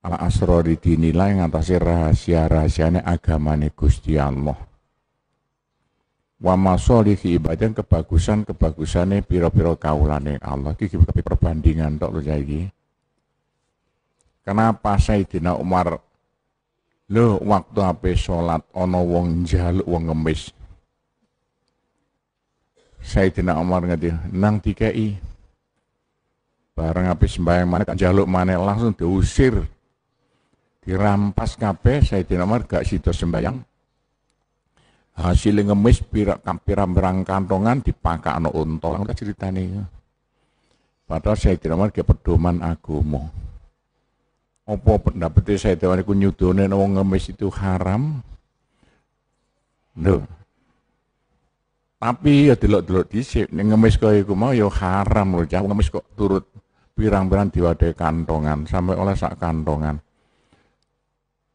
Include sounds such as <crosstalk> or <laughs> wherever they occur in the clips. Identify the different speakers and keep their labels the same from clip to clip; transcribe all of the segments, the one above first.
Speaker 1: ala asrori dinilai ngatasi rahasia-rahasiane agamane Gusti Allah wa masolihi ibadah kebagusan kebagusane piro-piro kaulane Allah iki tapi perbandingan tok lho iki kenapa Sayyidina Umar lho waktu ape salat ono wong njaluk wong ngemis Sayyidina Umar ngerti nang dikei bareng habis sembahyang mana kan jaluk mana langsung diusir dirampas kabeh saya tidak gak situ sembayang hasil ngemis pirak pirang-pirang kantongan dipakai dipakakno unta cerita nih padahal saya tidak gak pedoman agomo, opo pendapat saya di nomor nyudone wong ngemis itu haram lho tapi ya delok-delok disip nih ngemis kau iku mau ya haram loh, jangan ngemis kok turut pirang-pirang diwadai kantongan sampai oleh sak kantongan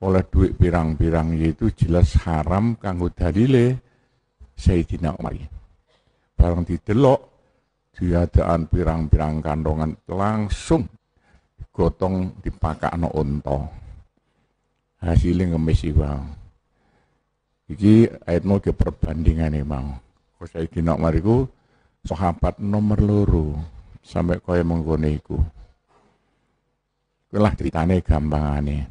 Speaker 1: oleh duit pirang-pirang yaitu jelas haram kanggo dalile Sayyidina Umar. Barang didelok diadaan pirang-pirang kandongan langsung gotong no unta. Hasilnya ngemis bang Iki ayat mau ke perbandingan nih mau. Kau saya Umar mariku sahabat nomor loro sampai kau yang menggoneku. Kulah ceritane aneh.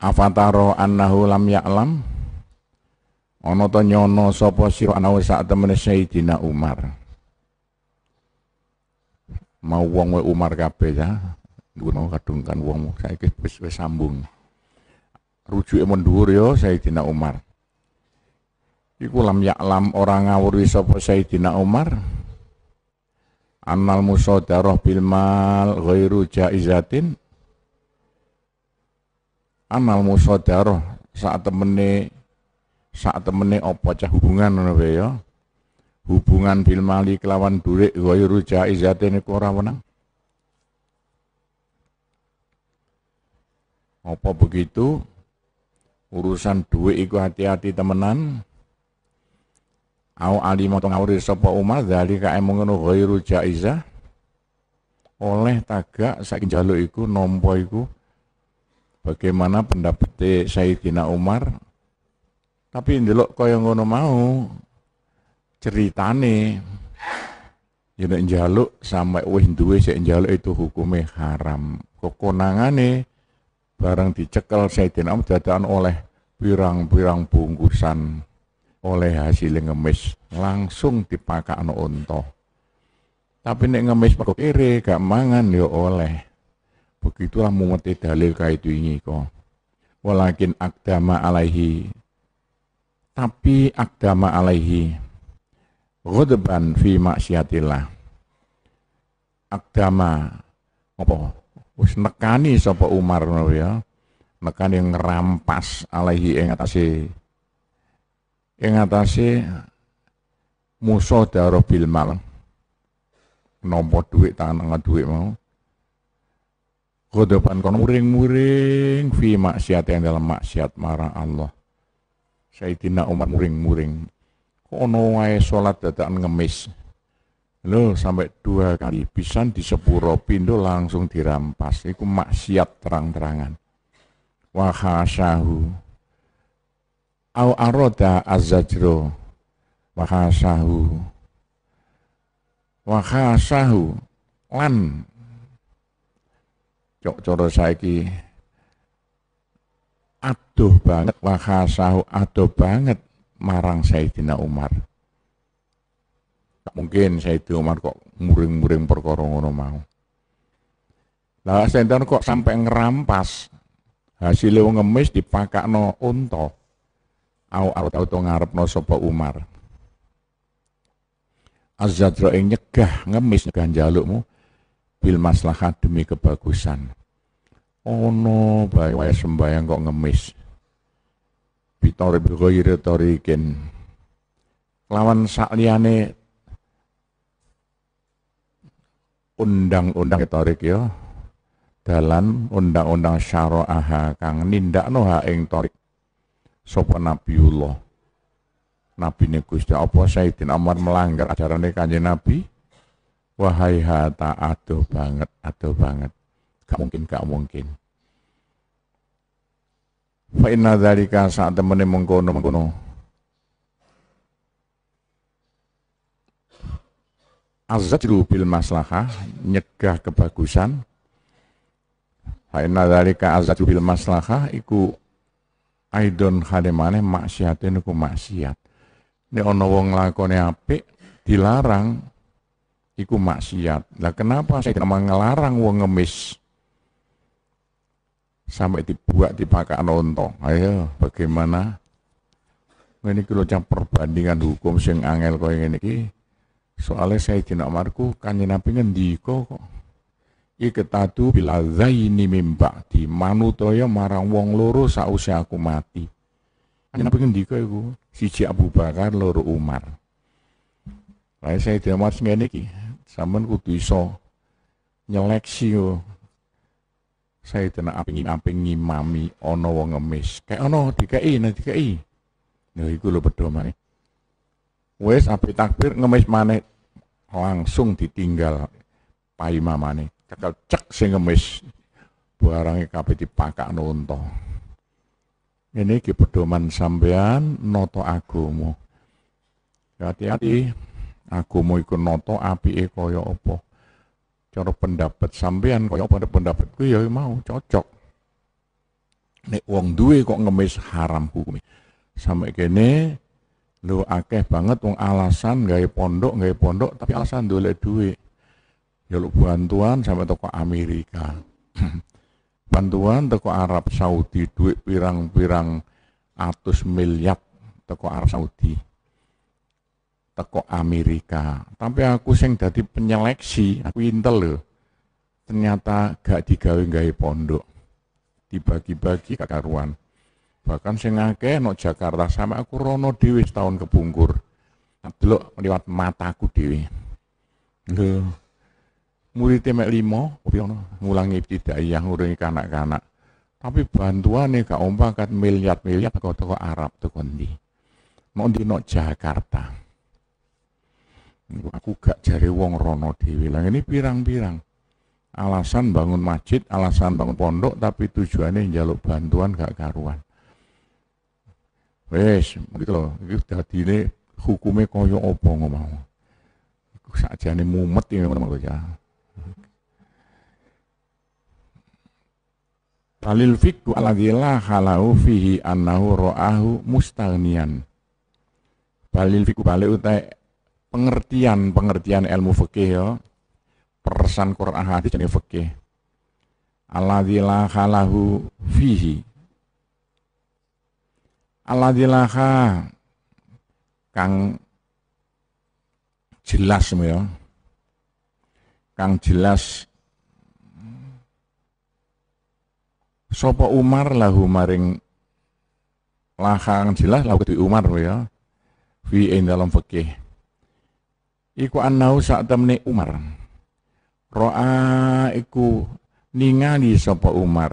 Speaker 1: afataro annahu lam ya'lam ono to nyono sopo siro ana saat temene Sayyidina Umar mau wong we Umar kabe ya Guna kadungkan wong saya wis wis sambung emon mundur yo ya, Sayyidina Umar iku lam ya'lam orang ngawuri sopo Sayyidina Umar annal musodaroh bilmal ghairu jaizatin amal musyawarah saat temene saat temene opo cah hubungan ngono ya hubungan bil mali kelawan dhuwit ghairu jaizate niku ora wenang opo begitu urusan duit iku hati-hati temenan au alim atau ngawur sapa Umar kae emung ngono ghairu jaizah oleh tagak saking jaluk iku nampa iku bagaimana pendapat Sayyidina Umar tapi ndelok yang ngono mau ceritane Jadi ya njaluk sampai wis duwe sik njaluk itu hukumnya haram kekonangane barang dicekel Sayyidina Umar dadakan oleh pirang-pirang bungkusan oleh hasil ngemis langsung dipakai unta tapi nek ngemis pakai kiri gak mangan ya oleh begitulah mumete dalil kaitu ini ko walakin akdama alaihi tapi akdama alaihi ghadban fi maksiatillah akdama apa us nekani sapa Umar ya nekani ngerampas alaihi ing atase ing atase musuh darah bil mal nombor duit tangan duit mau Godopan kon muring-muring fi maksiat yang dalam maksiat marah Allah. Sayyidina Umar muring-muring. Kono wae solat datang ngemis. lo sampai dua kali pisan di sepuro pindo langsung dirampas. Iku maksiat terang-terangan. wahasahu khasahu. Au aroda azajro. wahasahu wahasahu Lan cok coro saiki aduh banget wakasahu aduh banget marang Sayyidina Umar. mungkin Sayyidina Umar kok muring-muring perkara ngono mau. Lah Sayyidina kok sampai ngerampas hasil wong ngemis no unto Au au tau tau ngarep no sapa Umar. Azadro yang nyegah ngemis nyegah jalukmu bil maslahat demi kebagusan. Ono oh bae sembayang kok ngemis. Bitor ghairi torikin. Lawan sakliane undang-undang tarik ya. Dalam undang-undang syara'aha kang nindakno noha ing torik. Sopo Nabiullah. Nabi ne Gusti apa Sayyidina Umar melanggar ajarane Kanjeng Nabi? Wahai hata, aduh banget, aduh banget. Gak mungkin, gak mungkin. Fa'inna dharika saat temen mengkono mengkono. Azadru bil maslahah nyegah kebagusan. Fa'inna dharika azadru bil maslahah iku aidon halimane maksiatin iku maksiat. Ini ono wong lakone apik dilarang iku maksiat. Lah kenapa saya tidak mengelarang wong ngemis? Sampai dibuat dipakai nonton. Ayo, bagaimana? Ini kalau perbandingan hukum sing angel kau yang ini. Soalnya saya tidak marku kan nabi ngendiko kok. Iketadu bila zaini mimba di manutoya marang wong loro sausya aku mati. Kan nabi ngendiko iku siji Abu Bakar loro Umar. Lah saya tidak marku ngene Sampeyan kudu iso nyeleksi yo. Sayyidina aping-aping ngimami ono wong ngemis. Kayak ono dikeki, nek dikeki. Ya iku lho pedoman maneh. wes api takbir ngemis mana langsung ditinggal pai mamane. Cekel cek sing ngemis barangnya kabeh dipakakno unta. Ini ki pedoman sampean noto agomo Hati-hati agama iku noto apike kaya apa cara pendapat sampean kaya pendapat pendapat ya mau cocok nek wong duwe kok ngemis haram hukume sampe kene lho akeh banget wong alasan gawe pondok gawe pondok tapi alasan dolek duit ya lu bantuan sampai toko Amerika <clears throat> bantuan toko Arab Saudi duit pirang-pirang atus miliar toko Arab Saudi teko Amerika. Tapi aku sing dadi penyeleksi, aku intel loh. Ternyata gak digawe-gawe pondok. Dibagi-bagi kakaruan. Bahkan sing akeh no Jakarta sama aku rono dhewe setahun kebungkur. Delok lewat mataku dhewe. Lho. Murid mek limo, opo ono ngulangi ibtidaiyah ngurangi kanak-kanak. Tapi bantuan nih Ombak kan miliar-miliar kau toko Arab toko ndi. Mau di Jakarta aku gak jare wong rono dhewe lah ini pirang-pirang alasan bangun masjid alasan bangun pondok tapi tujuannya njaluk bantuan gak karuan wes mriki gitu lho iki dadine hukume kaya apa ngomong iku sakjane mumet ya ngomong aja. ya fikku fikdu halau fihi annahu ra'ahu mustaghnian balil fikku balik utai pengertian-pengertian ilmu fikih ya. Persan Quran hadis jadi fikih. Alladzi la khalahu fihi. Alladzi la kang jelas ya. Kang jelas Sopo Umar lahu maring lahang jelas lahu ketui Umar ya. Fi ing dalam fikih iku annau saat temne Umar roa iku ningali sopo Umar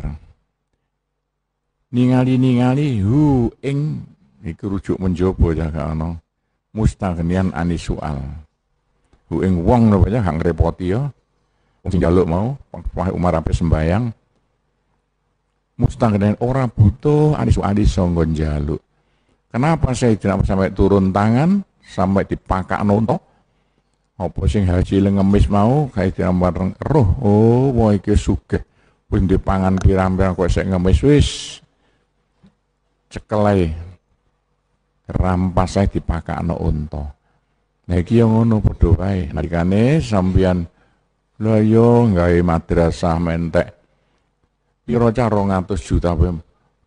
Speaker 1: ningali-ningali hu ing iku rujuk menjopo ya ana mustaghnian ani soal hu ing wong napa ya gak ngrepoti ya wong mau wah Umar sampai sembayang mustaghnian ora butuh ani soal songgon jaluk kenapa saya tidak sampai turun tangan sampai dipakak nontok? Apa sing hasil ngemis mau kae dirambar roh. Oh, wah iki sugih. Wis dipangan pirang-pirang kok sik ngemis wis cekel ae. Rampas ae dipakakno unta. Nah iki yo ngono padha wae. Nalikane sampeyan lha yo gawe madrasah mentek piro cah 200 juta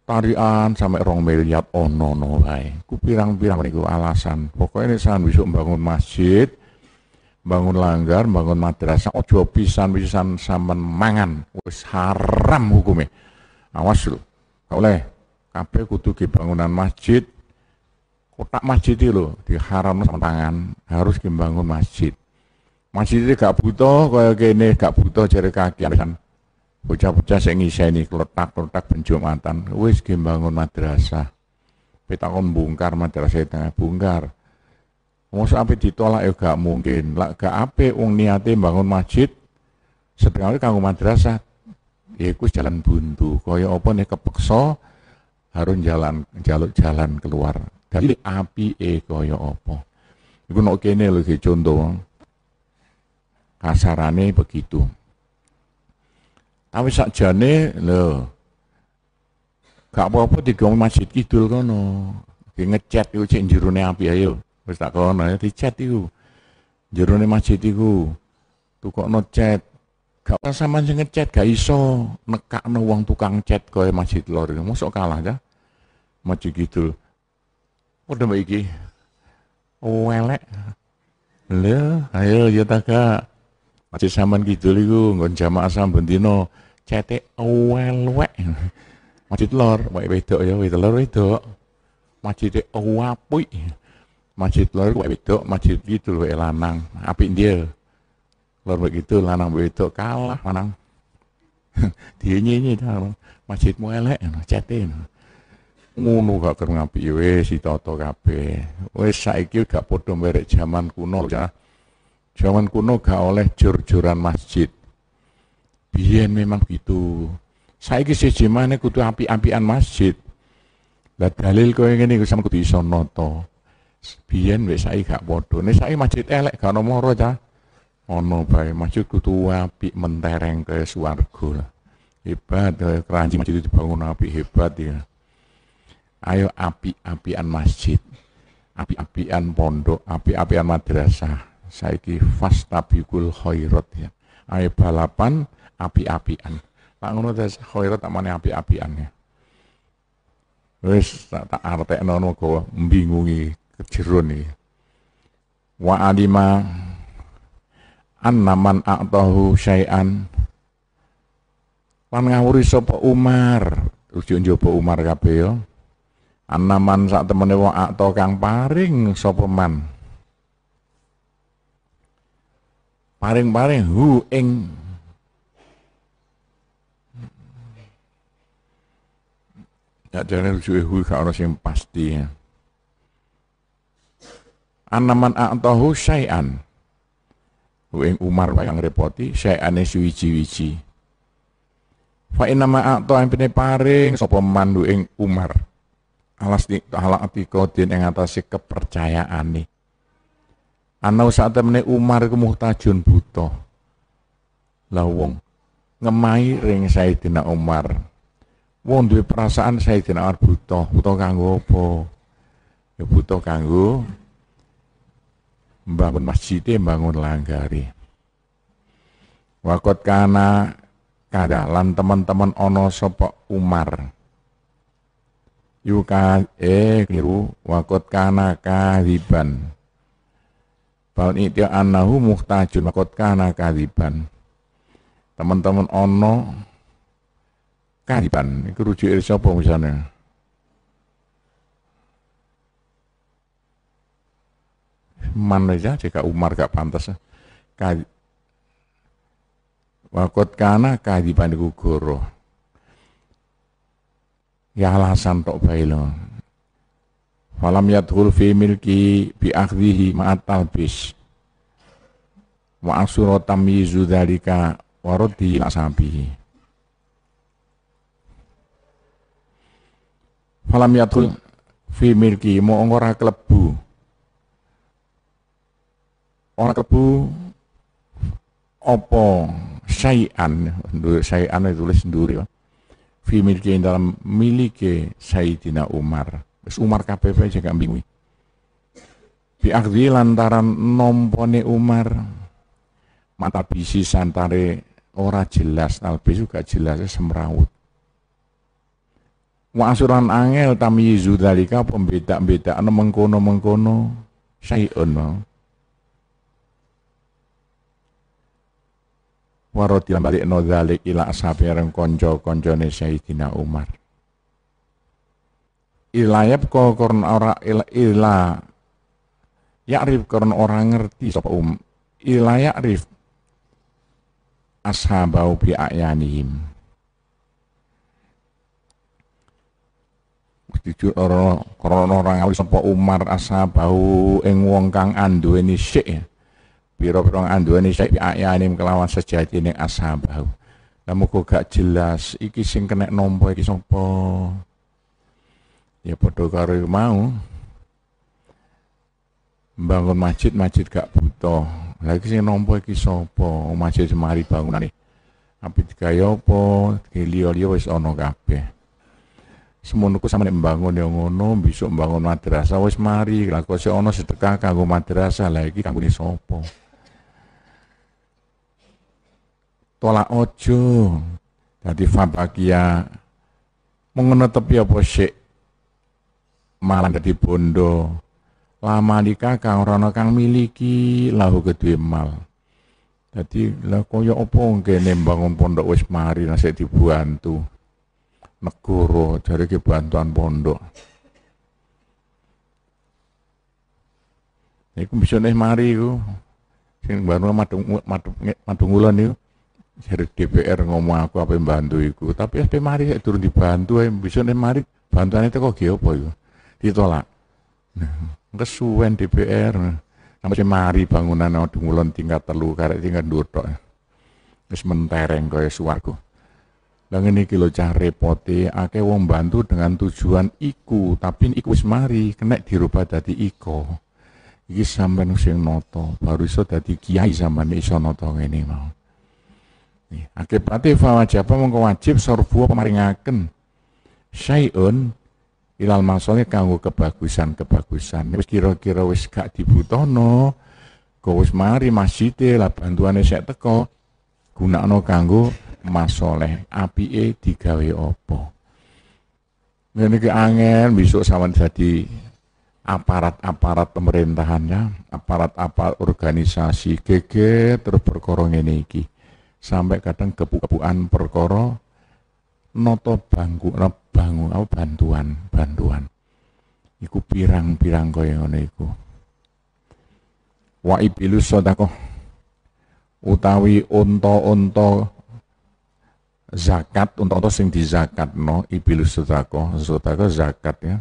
Speaker 1: tarian sampai rong miliar ono no wae. Ku pirang-pirang niku alasan. Pokoknya ini sampeyan besok bangun masjid, bangun langgar, bangun madrasah, oh ojo pisan-pisan sampean mangan, wis haram hukumnya Awas lho. kau leh Kabeh kudu ke bangunan masjid. Kotak masjid itu lho, diharam sama tangan, harus bangun masjid. Masjid itu gak butuh kaya gini gak butuh jari kaki kan. Bocah-bocah sing ngiseni kletak-kletak ben wes wis bangun madrasah. Pitakon bongkar madrasah tengah bongkar. Wong sampai ditolak ya gak mungkin. Lah gak ape wong niate bangun masjid sedangkan kanggo madrasah ya ku jalan buntu. Kaya apa nih kepeksa harus jalan jaluk jalan keluar. Dari iya. api e kaya apa. Iku nok kene lho contoh. Kasarane begitu. Tapi sakjane lho gak apa-apa digawe masjid kidul kono. Ki ngecat iku cek jerone api ayo wis tak kono ya chat iku. Jerone masjid iku. Tukokno cat. Gak usah sing ngecet, gak iso nekakno wong tukang cat kaya masjid lor. Mosok kalah ya. Maju gitu. Udah mbek iki. Welek. Lho, ayo ya tak gak. Masjid sampean kidul iku nggon jamaah saben dina cetek welek. Masjid lor, wae wedok ya, wedok lor wedok. Masjid awapui masjid lor ku itu masjid gitu loh lanang api dia lor begitu lanang begitu kalah lanang <laughs> dia nyanyi dah masjidmu elek cetin ngunu gak ker ngapi ya si toto kape we saiki gak padha merek zaman kuno ya zaman kuno gak oleh jor-joran masjid biyen memang gitu saiki si cimane kutu api-apian masjid lah dalil kau yang ini sama kutu iso noto biyen wis saiki gak padha. Nek saiki masjid elek gak ono moro ta. Ono bae masjid kudu apik mentereng ke swarga Hebat ya. keranji masjid dibangun api hebat ya. Ayo api-apian masjid. Api-apian pondok, api-apian madrasah. Saiki fastabiqul khairat ya. Ayo balapan api-apian. Tak ngono ta khairat tak mana api-apian ya. Wis tak tak artekno ngono bingungi kejerun ini. Wa alima anna man a'tahu syai'an lan ngawuri sapa Umar rujuk njaba Umar kabeh ya anna man sak temene wong akta kang paring sapa man paring-paring hu ing Ya jane rujuke hu gak ono sing pasti ya anaman a'tahu syai'an. Ing Umar wayang repoti syai'ane suwiji-wiji. Fa inna ma a'ta empine paring sapa man ing Umar. Alas di halak kodin ing atase kepercayaane. Ana saat temene Umar iku muhtajun buta. Lah wong ngemai ring Sayyidina Umar. Wong duwe perasaan Sayyidina Umar buta, buta kanggo apa? Ya buta kanggo membangun masjidnya, e, bangun langgari. E. Wakot kana kadalan teman-teman ono sopok Umar. Yuka eh kiru wakot kana kadiban. Bal itu anahu muhtajun wakot kana kadiban. Teman-teman ono kadiban. Kerujuk rujuk sapa misalnya. man aja jika Umar gak pantas kali wakot kana pandi guguro ya alasan tok bailo falam yadhul fi milki bi akhdhihi ma'at talbis wa asura tamyizu dzalika wa raddi falam yadhul fi milki mau kelebu ora kebu opo sayan sayan tulis sendiri fi yang dalam miliki Sayyidina Umar wis Umar KPP aja gak bingung akhdi lantaran nompone Umar mata bisi santare ora jelas albi juga jelas semrawut wa asuran angel tamyizu dalika pembeda beda mengkono-mengkono syai'un waradil no dalik ila ashabi konjo konjo kancane Sayyidina Umar ilayab ko koron ora ila, ila yakrif koron ora ngerti sopa um ila yakrif ashabau bi ayanihim jujur orang koron ora ngawi sopa Umar ashabau ing wong kang syek ya biro piro anduane saya ayane kelawan sejati ini asabah. Namu kok gak jelas iki sing kena nampa iki sopo. ya padha karo mau bangun masjid masjid gak butuh lagi sing nampa iki sopo. masjid semari bangunane tapi kaya apa lio-lio wis ono kabeh Semua nuku sama membangun ya ngono besok membangun madrasah wis mari lagi si ono sedekah kanggo madrasah lagi kanggo kanggone sopo. tolak ojo jadi fabakia mengenai tepi apa sik malah jadi bondo lama di kang rono kang miliki lahu kedua mal jadi lah kaya apa ngene bangun pondok wis mari nasi dibantu negoro dari kebantuan pondok Iku bisa nih mari ku Sing baru madung madung madung ulan iku dari DPR ngomong aku apa yang bantu iku tapi ya mari saya turun dibantu ya bisa nih mari bantuan itu kok ge apa iku ditolak nah, kesuwen DPR sampai mari bangunan dungulon tingkat telu karena tingkat dua terus mentereng kaya suaraku dan ini ini cah repote ake wong bantu dengan tujuan iku tapi iku wis mari kena dirubah dadi iko iki sampean sing noto baru iso dadi kiai sampean iso noto ngene mau Iya. akibatnya fa apa mengko wajib sorbu pemaringaken syai'un ilal masole kanggo kebagusan-kebagusan. Wis kira-kira wis gak dibutono, Kowe wis mari masjid lah bantuane sek teko. Gunakno kanggo masoleh. Apike digawe apa? ini ke angel besok sama jadi aparat-aparat pemerintahannya, aparat-aparat organisasi geger terus ini iki sampai kadang kebukaan perkoro noto bangku bangu apa bantuan bantuan iku pirang-pirang kaya ngono iku wa ibilus sodako utawi onto-onto zakat onto-onto sing di zakat no ibilus sodako sodako zakat ya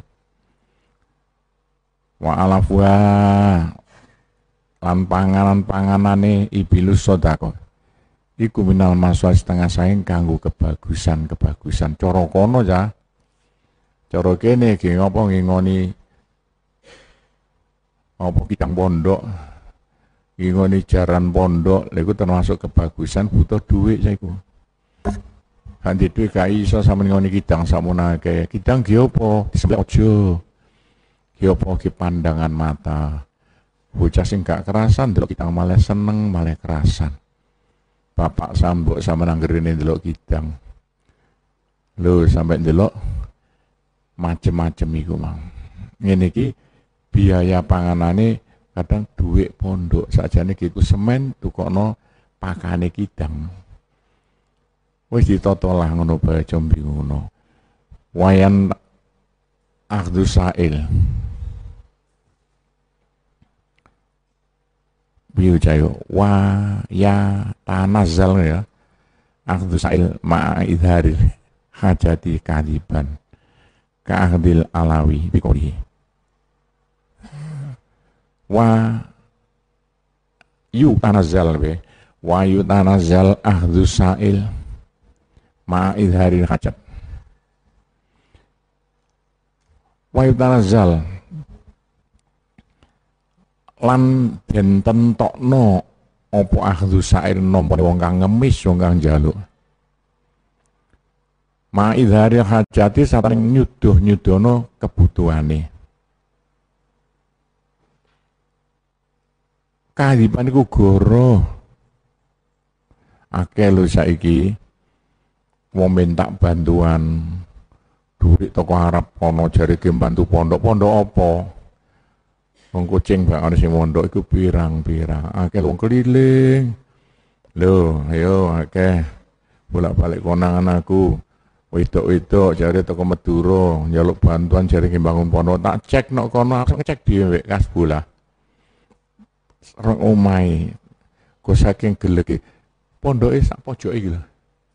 Speaker 1: wa alafwa lan panganan panganane ibilus sodako iku minal maswa setengah saing kanggo kebagusan-kebagusan coro kono ya coro kene ki ngopo ngingoni apa kidang pondok ngingoni jaran pondok lego iku termasuk kebagusan butuh duit saiku Ganti duit kai iso sama ngoni kidang sama nake Kidang ge opo? ojo, aja. Ki pandangan mata. Bocah sing gak kerasan dulu kidang malah seneng, malah kerasan. Bapak sambok sama nanggerine delok kidang. lo sampai delok macem-macem iku mang. Ngene ki biaya panganane kadang duit pondok saja sajane iku semen tukokno pakane kidang. Wis ditata lah ngono bae aja ngono Wayan Akhdu Sa'il. beliau jayo wa ya tanazal ya akhdu sa'il ma'a idharil hajati kadiban ka'ahdil alawi bikori wa yu tanazal be wa yu tanazal akhdu sa'il ma'a idharil hajat wa yu tanazal lan den tentokno opo akhdu sa'ir nampa wong kang ngemis wong kang ma idhari hajati sareng nyuduh-nyudono kebutuhane Kadi iku goro akeh lho saiki wong minta bantuan duit toko harap ana jari ge bantu pondok-pondok opo. Wong kucing bak ana sing mondok iku pirang-pirang. Akeh wong keliling. Lho, ayo akeh bolak-balik konangan aku. Wedok-wedok jare toko Madura njaluk bantuan jare bangun pondok. Tak cek nok kono, aku ngecek dhewe bola Rong omai. Ku saking geleke. Pondoke sak pojoke iki lho.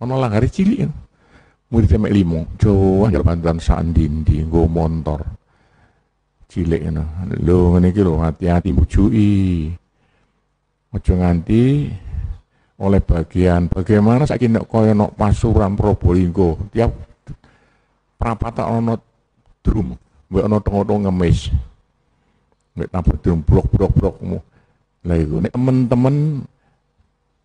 Speaker 1: Ana langgare cilik. murid mek limo. jowo njaluk bantuan sak ndi-ndi nggo montor cilik ngono. Lho ngene iki lho hati-hati bujui. Aja nganti oleh bagian bagaimana saiki nek kaya nok pasuran Probolinggo tiap prapatan ana drum mbok ana tengok-tengok ngemis. Nek tabur drum blok-blok-blokmu. Lah iku nek temen-temen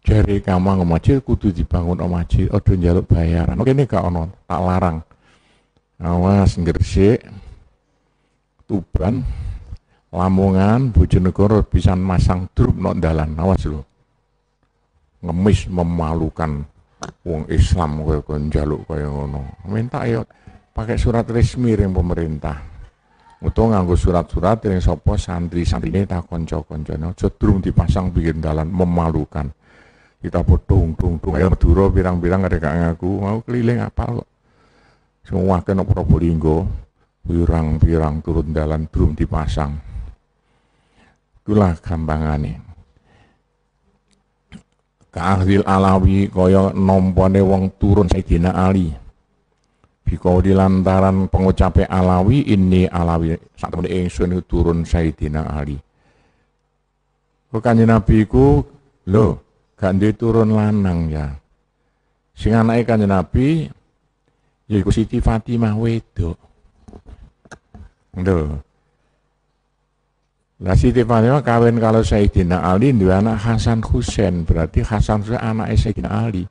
Speaker 1: jari kamang masjid kudu dibangun masjid aja njaluk bayaran. Oke ini gak ono tak larang. Awas nah, ngersik Tuban, Lamongan, Bojonegoro bisa masang truk nok dalan, awas lho. Ngemis memalukan wong Islam kowe kon njaluk kaya ngono. Minta ayo pakai surat resmi ring pemerintah. Utawa nganggo surat-surat ring sapa santri-santrine ta kanca-kancane aja durung dipasang pinggir dalan memalukan. Kita potong dung dung ayo Madura pirang-pirang ada gak ngaku mau keliling apa kok. Semua kena Probolinggo, pirang-pirang turun dalan belum dipasang. Itulah gampangane. Ka'ahdil alawi kaya nompone wong turun Sayyidina Ali. di lantaran pengucape alawi ini alawi. Saat temen ingsun turun Sayyidina Ali. Kanjeng Nabi ku, loh, gak turun lanang ya. Sing anake Kanjeng Nabi yaiku Siti Fatimah wedok. Lho. Lah Siti Fatimah kawin kalau Sayyidina Ali dua anak Hasan Husain, berarti Hasan Husain anak Sayyidina Ali.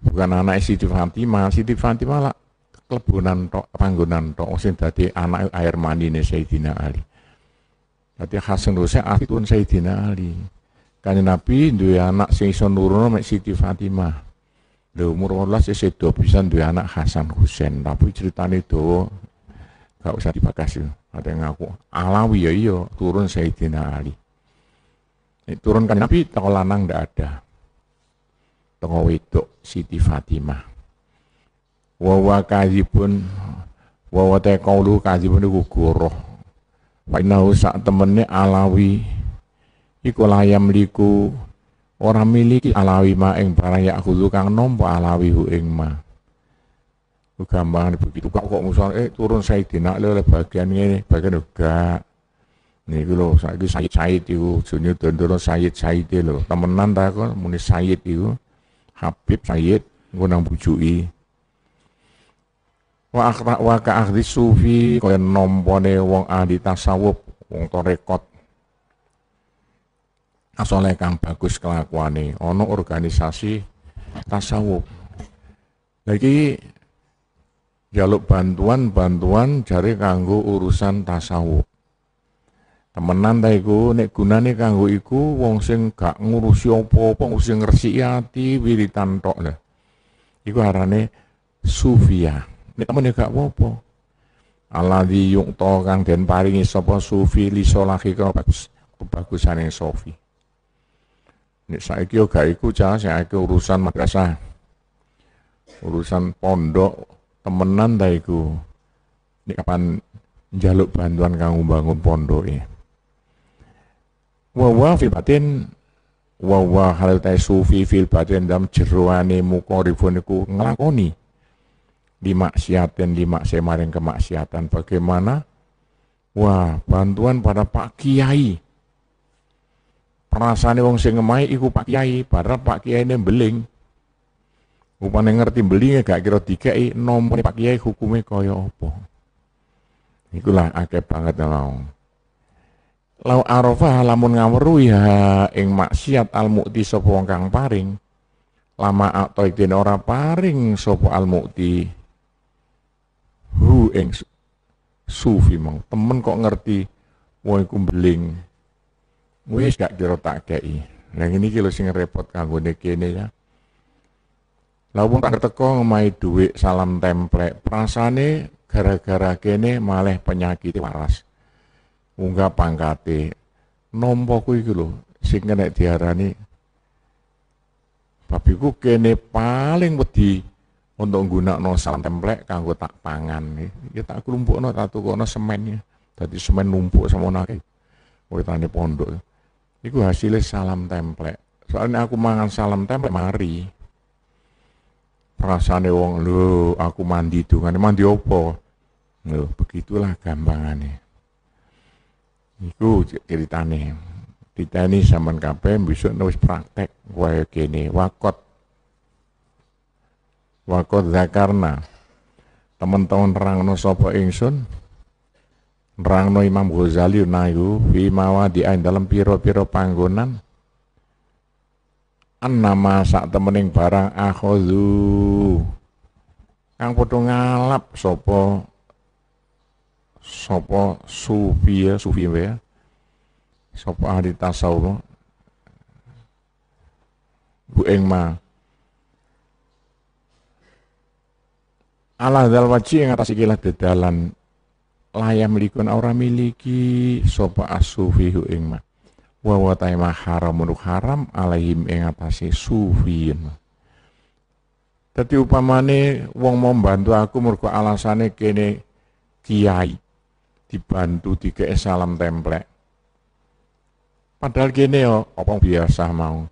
Speaker 1: Bukan anak Siti Fatimah, Siti Fatimah lah kelebonan tok, panggonan tok oh, sing dadi anak air saya Sayyidina Ali. Berarti Hasan Husain saya Sayyidina Ali. Kan Nabi duwe anak sing iso nurunno mek Siti Fatimah. Lho umur 18 isih do pisan duwe anak Hasan Husain, tapi ceritane do Gak usah dibakas ya. Ada yang ngaku, Alawi ya iya, turun Sayyidina Ali. Ini turunkan Nabi, toko lanang ndak ada. Toko wedok Siti Fatimah. Wawa pun wawa tekaulu kazibun itu goroh. Fainahu usak temennya Alawi, iku layam liku, orang miliki Alawi ma ing barang yakudu kang nompo Alawi hu ing ma gampang begitu kok kok musuh eh turun saya lo oleh bagian ini bagian juga nih lo saiki sayit sayit itu junior dondono sayit sayit e lo temenan tak kok muni sayit itu Habib sayit gue nang bujui wa akhra wa ka akhdi sufi kaya nompone wong ahli tasawuf wong torekot asale kang bagus kelakuane ono organisasi tasawuf lagi jaluk bantuan-bantuan cari kanggo urusan tasawuf. Temenan ta iku nek gunane kanggo iku wong sing gak ngurusi apa-apa, wong sing ngresiki ati wiritan tok lho. Iku arane sufia. Nek temen ya gak apa-apa. Alladzi yuqta kang den paringi sapa sufi li solahi bagus kebagusane sofi. Nek saiki yo ya gak iku cah, saiki urusan madrasah. Urusan pondok, temenan ta iku nek kapan njaluk bantuan kanggo bangun pondok wa wa fi batin wa wa halal ta sufi fil batin dalam jeroane muka ribun iku nglakoni dimaksiatin dimakse maring kemaksiatan bagaimana wah bantuan pada Pak Kiai perasaane wong sing ngemahi iku Pak Kiai pada Pak Kiai ini beling Upane ngerti beli ya, gak kira i nomor Pak Kiai hukumnya kaya opo, itulah akeh banget ya, lau. Lau arafah lamun ngawru ha ya, ing maksiat al mukti sapa wong kang paring. Lama atau den ora paring sapa al mukti. Hu ing sufi mau temen kok ngerti wong iku beling. Wis gak kira tak kei. Nah ini kilo sing repot kanggo kene ya. Lah pun tak teko ngemai duit salam templek. Prasane gara-gara kene malah penyakit waras. Unggah pangkate. Nompo kuwi iki lho sing kena diarani babiku kene paling wedi untuk guna no salam templek kanggo tak pangan. Ya tak no tak no semennya. tadi semen numpuk semono akeh. Wetane pondok. Iku hasilnya salam templek. Soalnya aku mangan salam templek mari rasane wong lu aku mandi kan mandi opo lu begitulah gampangane nih kita ini sama kpm besok nulis praktek kaya kene wakot wakot zakarna teman-teman rangno sopo ingsun rangno Imam Ghazali naiku fi mawadi dalam piro-piro panggonan an nama sak temening barang akhozu kang padha ngalap sapa sapa sufi ya sufi ya sapa ahli tasawuf bu engma, ala dal waji ing atas ikilah dedalan layam likun ora miliki sapa asufi hu ing wa wa taima haram untuk haram alaihim ing atase sufiin dadi upamane wong mau bantu aku mergo alasane kene kiai dibantu dikei salam templek padahal kene yo apa biasa mau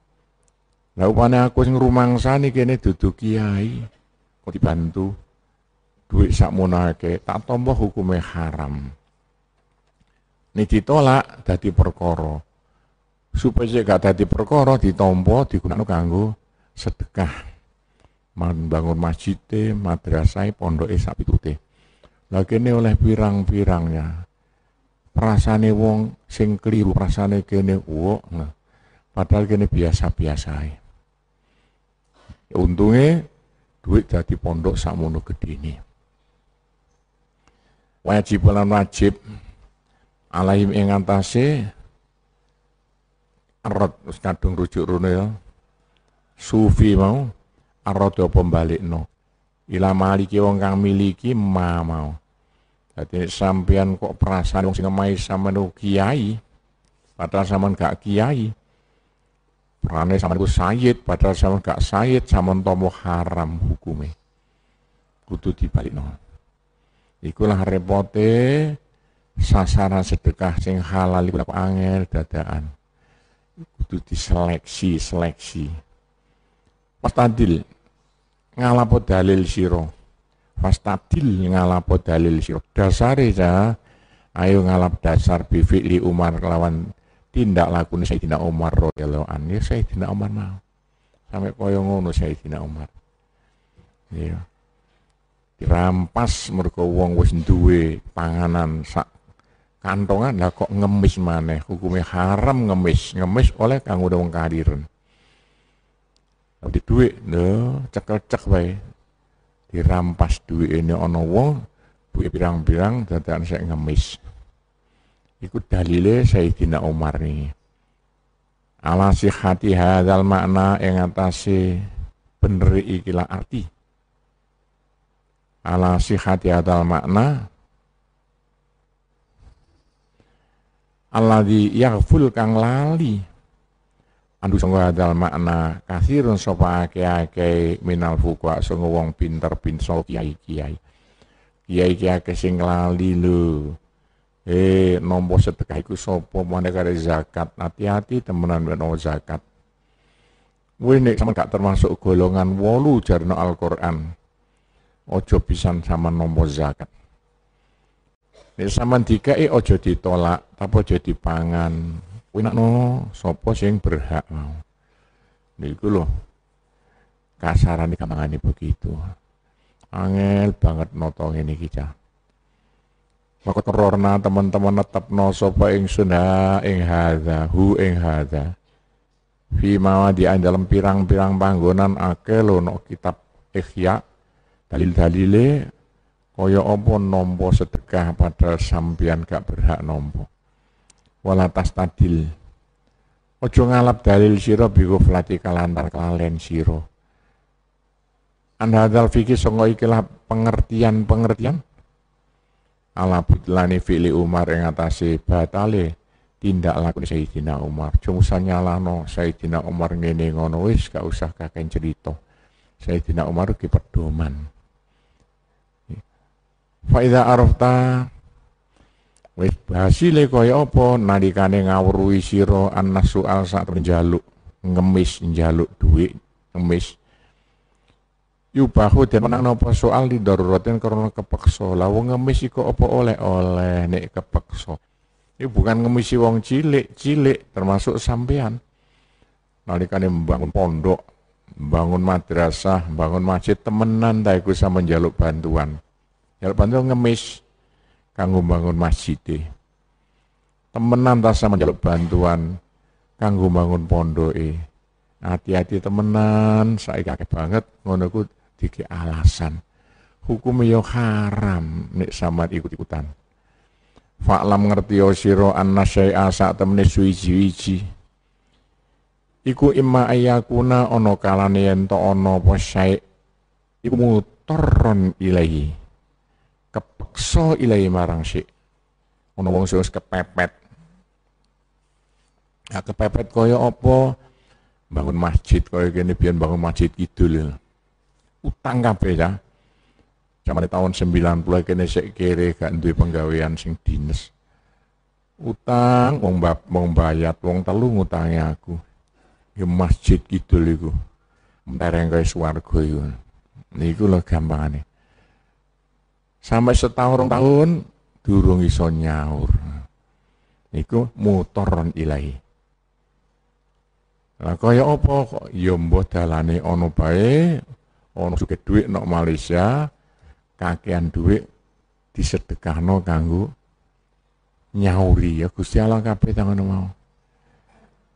Speaker 1: lah upane aku sing rumangsani kene dudu kiai kok dibantu duit sak munake tak tambah hukume haram ini ditolak dadi perkara supaya gak dadi perkara ditampa digunakan kanggo sedekah membangun masjid madrasah pondoke sak pitute lha kene oleh pirang-pirangnya perasane wong sing keliru perasane kene wong nah, padahal kene biasa-biasa ae untunge duit jadi pondok sakmono ini wajib lan wajib alaihim ing Arrot wis kadung rujuk rene ya sufi mau Arrot yo pembalikno ila maliki wong kang miliki ma mau dadi sampean kok perasaan wong sing ngemai sampean kiai padahal sampean gak kiai Perane sama itu sayid, padahal sama gak sayid, sama tomo haram hukume. Kudu balik no. Ikulah repote sasaran sedekah sing halal iku angel dadaan kudu diseleksi seleksi Pastadil ngalapo dalil siro Pastadil ngalapo dalil siro Dasare ya Ayo ngalap dasar bivili Umar kelawan tindak laku saya tidak Umar royalo anhu. Ya, saya tidak Umar mau. Sampai koyo ngono tidak Umar. iya Dirampas mergo wong wis duwe panganan sak kantongan lah kok ngemis maneh hukumnya haram ngemis ngemis oleh kang udah wong kehadiran di duit no cekel cek bay dirampas duit ini ono wong duit pirang-pirang dadakan saya ngemis Ikut dalile Sayyidina Umar nih alasi hati hadal makna yang atasi bener ikilah arti alasi hati hadal makna yang full kang lali andu sangga hadal makna kasirun sapa ake ake minal fuqa sing wong pinter pinso kiai-kiai kiai-kiai sing lali lho eh nombo sedekah iku sapa mene kare zakat hati-hati temenan menawa zakat Wih nek sama gak termasuk golongan wolu jarno Al-Quran. Ojo pisan sama nomor zakat. Sama sampean dikeki eh, aja ditolak, tapi aja dipangan. Kuwi nek no sapa sing berhak mau. Niku lho. Kasarane kamangane begitu. Angel banget noto ngene iki cah. Maka terorna teman-teman tetap no sopo ing ha ing hadza hu ing hadza. Fi di dalam pirang-pirang panggonan Ake lo no kitab ikhya, dalil-dalile kaya apa nampa sedekah padahal sampeyan gak berhak nampa wala tadil aja ngalap dalil sira biku flati kalantar kalen siro anda dal fikih sangga ikilah pengertian-pengertian ala butlani fi'li Umar ing atase batale tindak laku Sayyidina Umar. Cuma sanyalano nyalano Sayyidina Umar ngene ngono wis gak usah kakek cerita. Sayyidina Umar ki pedoman. Faida arafta wis hasile kaya apa nalikane ngawruhi sira soal sak njaluk ngemis njaluk duit ngemis yubahu dan menang nopo soal di daruratin karena kepeksa lah wong ngemis iku apa oleh-oleh nek kepeksa ini bukan ngemisi wong cilik-cilik termasuk sampean nalikane membangun pondok bangun madrasah bangun masjid temenan ta iku sama njaluk bantuan Jaluk bantu ngemis kanggo bangun masjid. Temenan tak sama jaluk bantuan kanggo bangun pondok Hati-hati temenan, saya kakek banget ngono ku dikit alasan. Hukum yo haram nek sama ikut-ikutan. Fa'lam ngerti yo siro anna syai'a sak temene suwiji-wiji. Iku imma ayakuna ono kalane yen to ana apa syai' iku mutarron ilahi kepeksa ilahi marang sik. Ana wong sing kepepet. Ya kepepet kaya apa? Bangun masjid kaya gini biar bangun masjid kidul. Ya. Utang kabeh ya. Zaman tahun 90 kene sik kere gak duwe penggawean sing dinas. Utang wong bab wong bayat wong telu ngutangi aku. Ya masjid kidul iku. Mentereng kaya swarga iku. Niku lho gampangane. Sampai setahun rong tahun durung iso nyaur. Iku motoron ilahi. Lah kaya apa kok ya mbah dalane ana bae, ana sugih dhuwit nok Malaysia, kakean dhuwit disedekahno kanggo nyauri ya Gusti Allah kabeh tangono mau.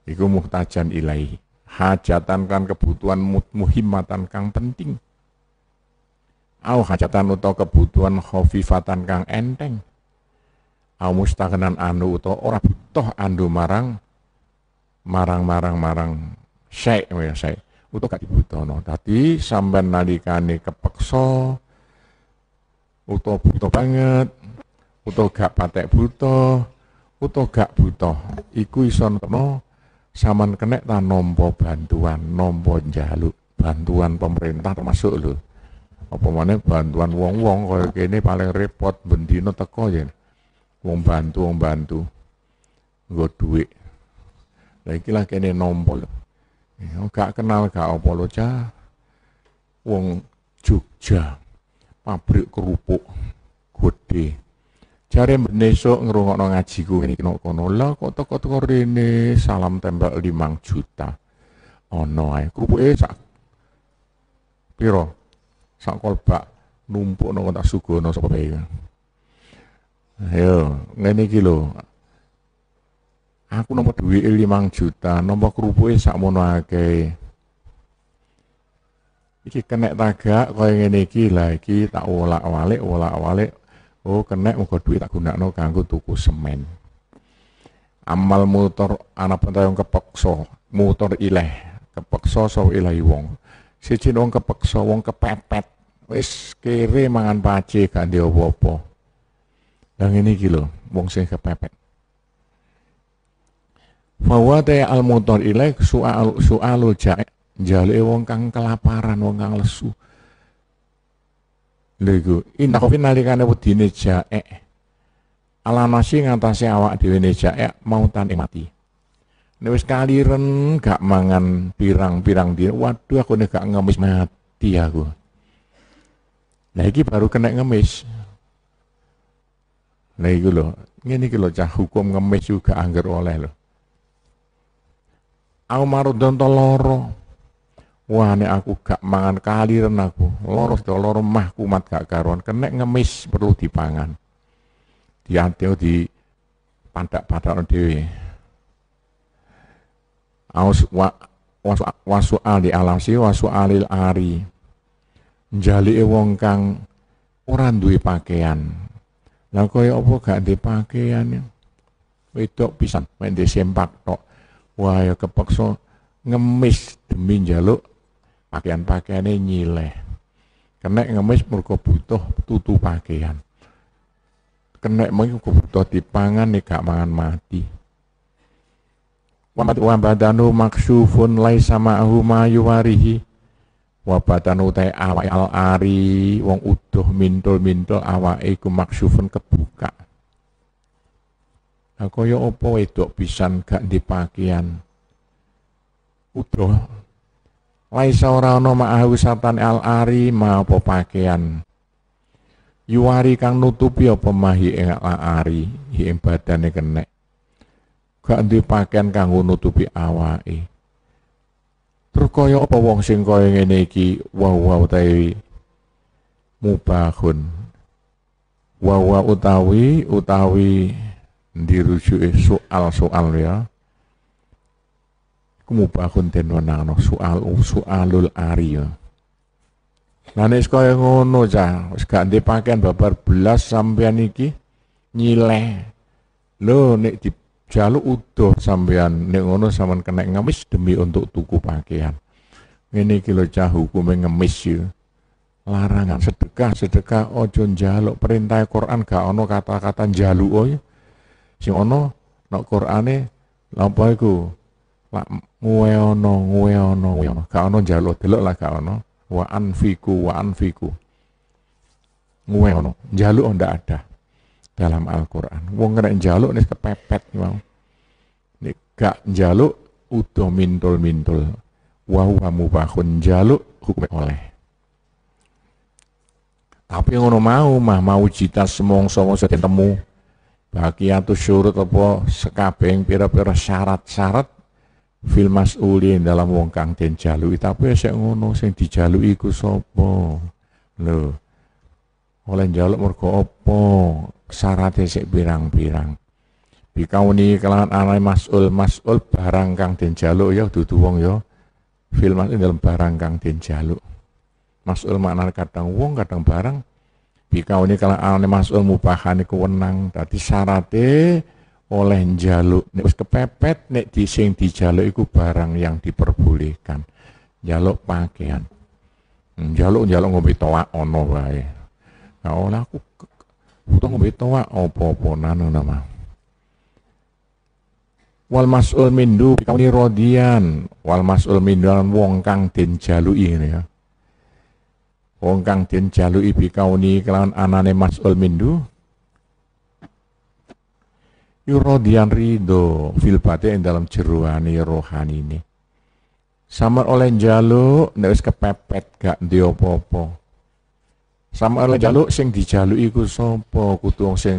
Speaker 1: Iku muhtajan ilahi. Hajatan kan kebutuhan muhimatan kang penting au hajatan uto kebutuhan khofifatan kang enteng au mustaghnan anu uto ora butuh andu marang marang marang marang syai oh ya syai uto gak dibutuhno dadi sampean nalikane kepeksa uto butuh banget uto gak patek butuh uto gak butuh iku ison no saman kenek ta nompo bantuan nompo jaluk bantuan pemerintah termasuk lho apa mana bantuan wong-wong kalau kene paling repot bendino teko ya wong bantu wong bantu gue duit lah kene nombol ya, gak kenal gak apa lo cah wong Jogja pabrik kerupuk gede jare besok ngrungokno ngaji gue ini kok nolak? kok teko-teko ini salam tembak limang juta ono oh, ae kerupuk sak e, piro sak kolbak numpuk nang tak sugono sapa bae. Ayo, ngene iki lho. Aku nomor duit 5 juta, nomor kerupuknya sak mono akeh. Iki kenek tagak kaya ngene iki lah iki tak olak-walik, olak-walik. Oh, kenek muga duit tak gunakno kanggo tuku semen. Amal motor anak pentayong kepeksa, motor ileh, kepeksa saw ilahi wong. Siji wong kepeksa, wong kepepet wis kere mangan pace kan dia opo-opo. Yang ini kilo, wong sing kepepet. Fawa teh al motor soal soal lo jae jale wong kang kelaparan, wong kang lesu. Lego, inna kopi nalikane wedine jae. Ala alamasi ngatasi awak di ne mau mautan mati. Nek kaliren gak mangan pirang-pirang dia, waduh aku nih gak ngemis mati aku. Nah iki baru kena ngemis. Nah iki lho, ngene iki cah hukum ngemis juga angger oleh lho. Aku marudon to loro. Wah nek aku gak mangan kali aku, loro to loro mah kumat gak karuan, kena ngemis perlu dipangan. Dianteo di pandak-pandak dewi. Aus wa wasu, wasu ali alasi wasu alil ari njalike wong kang ora duwe pakaian. Lah kaya apa gak duwe pakaian ya? Wedok pisan di sempak tok. Wah ya kepeksa ngemis demi njaluk pakaian pakaiannya nyileh. Kenek ngemis mergo butuh tutu pakaian. Kenek mengko butuh dipangan nih gak mangan mati. Wa wabadanu wa fun maksufun sama ma'ahu ma yuwarihi wabatan utai awai al ari wong uduh mintul-mintul awai iku maksufun kebuka Nah, kaya opo wedok pisan gak di pakaian uduh laisa ora ana ma'ahu al ari ma apa pakaian Yuari kang nutupi apa mahi ing al ari ing badane kenek gak di pakaian kanggo nutupi awake Terkaya apa wong sing kaya ngene iki wa wa utawi mubahun. Wa wa utawi utawi dirujuke soal-soal ya. Kumubahun den wenangno soal soalul ari ya. Lah nek kaya ngono ja wis gak ndek babar belas sampean iki nyileh. Lho nek di jalu udah sampean nek ngono sampean kena ngemis demi untuk tuku pakaian. Ini kilo cah hukume ngemis ya. Larangan sedekah sedekah ojo jaluk perintah Quran gak ono kata-kata jalu oh ya. ono nok Qurane lapa iku? Lak ngue ono ngue ono ngue ono. Gak ono njaluk delok lah gak ono. Wa anfiku wa anfiku. ngue ono. Njaluk oh, ndak ada dalam Al-Quran. Wong kena njaluk nih kepepet mau. Nih gak njaluk udah mintul-mintul. Wahuwa mubahun njaluk hukum oleh. Tapi ngono mau mah mau cita semongso mongso ketemu. bagi tu surut apa sekabeng pira-pira syarat-syarat fil mas'ulin dalam wong kang den jaluki tapi saya ngono sing dijalu iku sapa lho oleh jaluk mergo opo syarate sik pirang-pirang bikauni kelangan anai mas'ul mas'ul barang kang den jaluk ya dudu wong ya filman ini dalam barang kang den jaluk mas'ul makna kadang wong kadang barang bikauni kala anai mas'ul mubahane kewenang dadi syaratnya oleh njaluk nek wis kepepet nek di sing dijaluk iku barang yang diperbolehkan njaluk pakaian Jaluk njaluk ngombe toa ono wae aku, เอาละกูกูต้องไป tahu apa-apa nana nama wal mas'ul mindu kau ni rodian wal mas'ul mindu wong kang den jaluki ini ya wong kang den kau ni kelawan anane mas'ul mindu yurodian rido fil yang dalam ceruani rohani ini Sama oleh jalu, nek kepepet gak diopo-opo. Sama ala jaluk sing dijaluk iku sopo kutu wong sing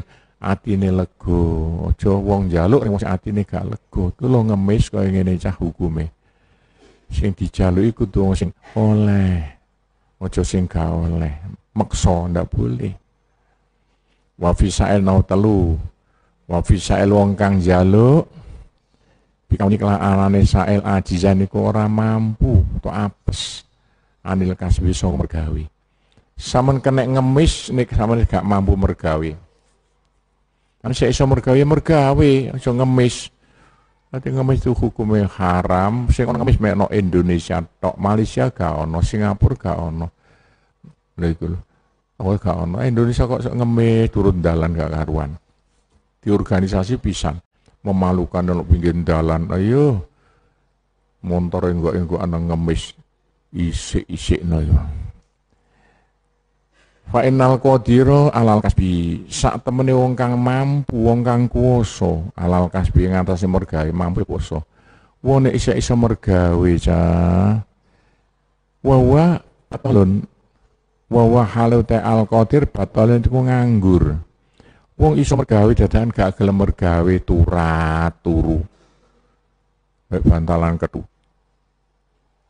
Speaker 1: ini lego ojo wong jaluk wong ati ini gak lego itu lo ngemis kaya ngene cah hukume. Sing dijaluk iku tuh wong sing oleh. ojo sing gak oleh. makso ndak boleh. wafisael nau telu. wafisael wong kang jaluk Bikauni alane sael ajizan iku ora mampu atau apes anil kasbi song mergawi. Saman kena ngemis nih saman gak mampu mergawe. Kan saya iso mergawe mergawe, iso ngemis. Nanti ngemis itu hukumnya haram. Saya ono ngemis mekno Indonesia tok, Malaysia gak ono, Singapura gak ono. Lha iku Aku gak ono. Indonesia kok ngemis turun dalan gak karuan. Di organisasi pisang, memalukan dan pinggir dalan ayo iya. motor enggak enggak anak ngemis isik isik no ya. Fa innal qadira alal kasbi. Sak temene wong kang mampu, wong kang kuwasa alal kasbi ngatasi mergawe mampu ya kuwasa. Wong nek isa-isa mergawe ca. Wawa batalun. Wawa halu al qadir batalun iku nganggur. Wong iso mergawe dadakan gak gelem mergawe turat turu. Bantalan ketutup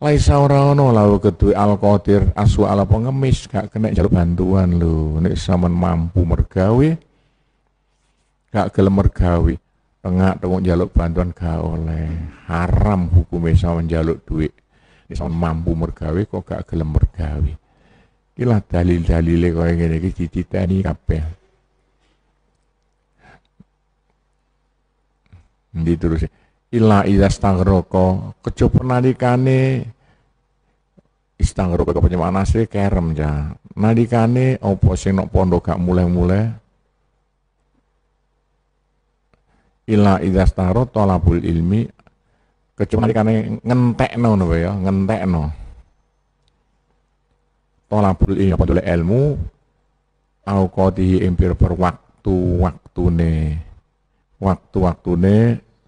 Speaker 1: Laisa ora ono lalu kedue Al-Qadir asu ala pengemis gak kena jaluk bantuan lho. Nek sampean mampu mergawe gak gelem mergawe tengak tengok jaluk bantuan gak oleh haram hukumnya sampean jaluk duit nek sampean mampu mergawe kok gak gelem mergawe ilah dalil-dalile kaya ngene iki diciteni kabeh Ndi terus ila stang rokok kejo kane istang istangro kok penyemana eh, kerem ya nalikane opo sing nok pondok gak mulai-mulai ila staro tolabul ilmi kecuali kane ngentekno no ya ngentekno tolabul ilmi apa ilmu au qadihi impir per waktu waktune waktu waktune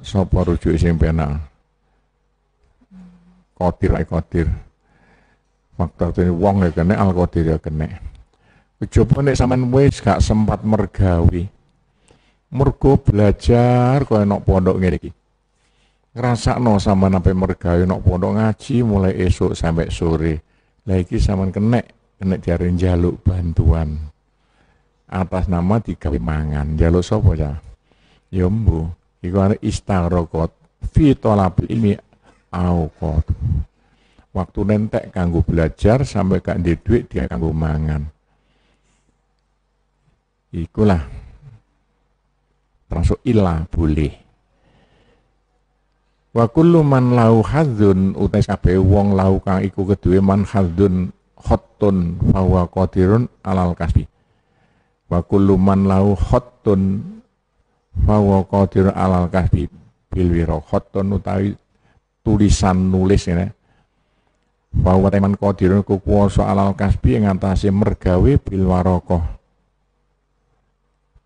Speaker 1: sapa rujuk sing penak qadir ay qadir ini wong ya kena alkodir ya kena. Coba nek sama wis gak sempat mergawi, Mergo belajar kau nok pondok ngene Ngerasa no sama sampai mergawi nok pondok ngaji mulai esok sampai sore. lagi sama kene kene kena jaluk bantuan. Atas nama tiga mangan. jaluk sopo ya? yombu, mbu. Iku rokot istarokot fi ini ilmi waktu nentek kanggo belajar sampai gak di duit dia kanggo mangan ikulah termasuk ilah boleh wa kullu man lau hadzun utai sampai wong lau kang iku keduwe man hadzun hotun fawa qadirun alal kasbi wa kullu man lau hotun fawa qadirun alal kasbi Bilwiro hotun utawi tulisan nulis ya bahwa teman kodirun kukuoso alal kasbi ngatasi mergawe bilwarokoh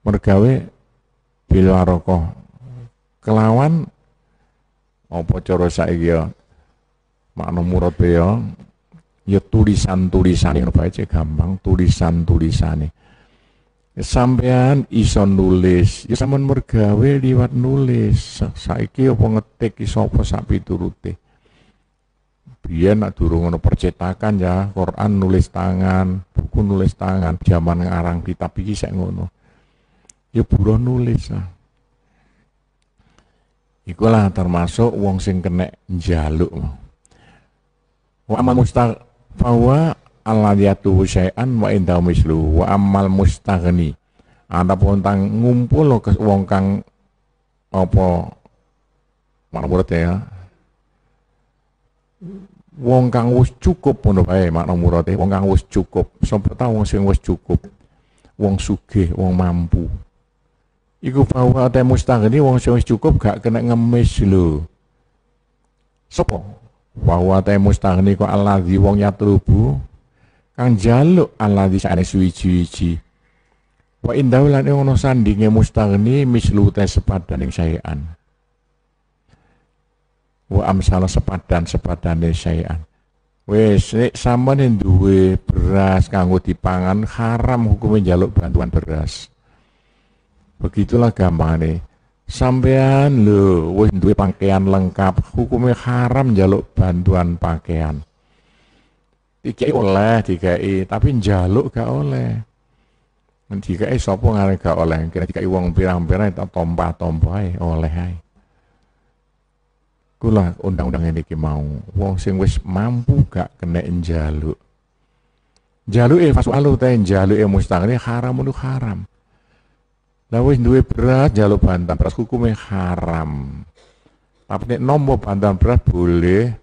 Speaker 1: mergawe bilwarokoh kelawan apa cara saiki ya makna murad ya ya tulisan-tulisan yang baca gampang tulisan-tulisane sampean iso nulis ya sampean mergawe liwat nulis saiki apa ngetik iso apa sak Biyen nak durung ono percetakan ya, Quran nulis tangan, buku nulis tangan, zaman ngarang kita, iki sik ngono. Ya buruh nulis lah. Ikulah termasuk wong sing kena jaluk. Wa amal mustafawa aladiyatu syai'an wa indah mislu wa amal mustaghni. Ada pontang ngumpul lo ke wong kang apa marmurat ya wong kang wis cukup ngono bae makna murate wong kang wis cukup sapa ta wong sing wis cukup wong sugih wong mampu iku bahwa ate mustanghni wong sing wis cukup gak kena ngemis lho sapa bahwa ate mustanghni kok alladzi wong yatlubu kang jaluk alladzi sakne suwiji-wiji wa indahulan ing ana sandinge mustanghni mislu te sepadan ing an wa amsal sepadan sepadane syai'an wis nek sampeyan duwe beras kanggo dipangan haram hukumnya jaluk bantuan beras begitulah gampangane sampean lho wis duwe pakaian lengkap hukumnya haram jaluk bantuan pakaian dikai oleh dikai tapi njaluk gak oleh dikai sopong ngarep gak oleh kira dikai wong pirang-pirang tak tompa-tompa oleh ae Kula undang-undang ini mau wong sing wis mampu gak kena njaluk. Njaluke alu ta njaluke mustaqil haram lu haram. Lah wis duwe beras njaluk bantan beras hukume haram. Tapi nek nompo bantan beras boleh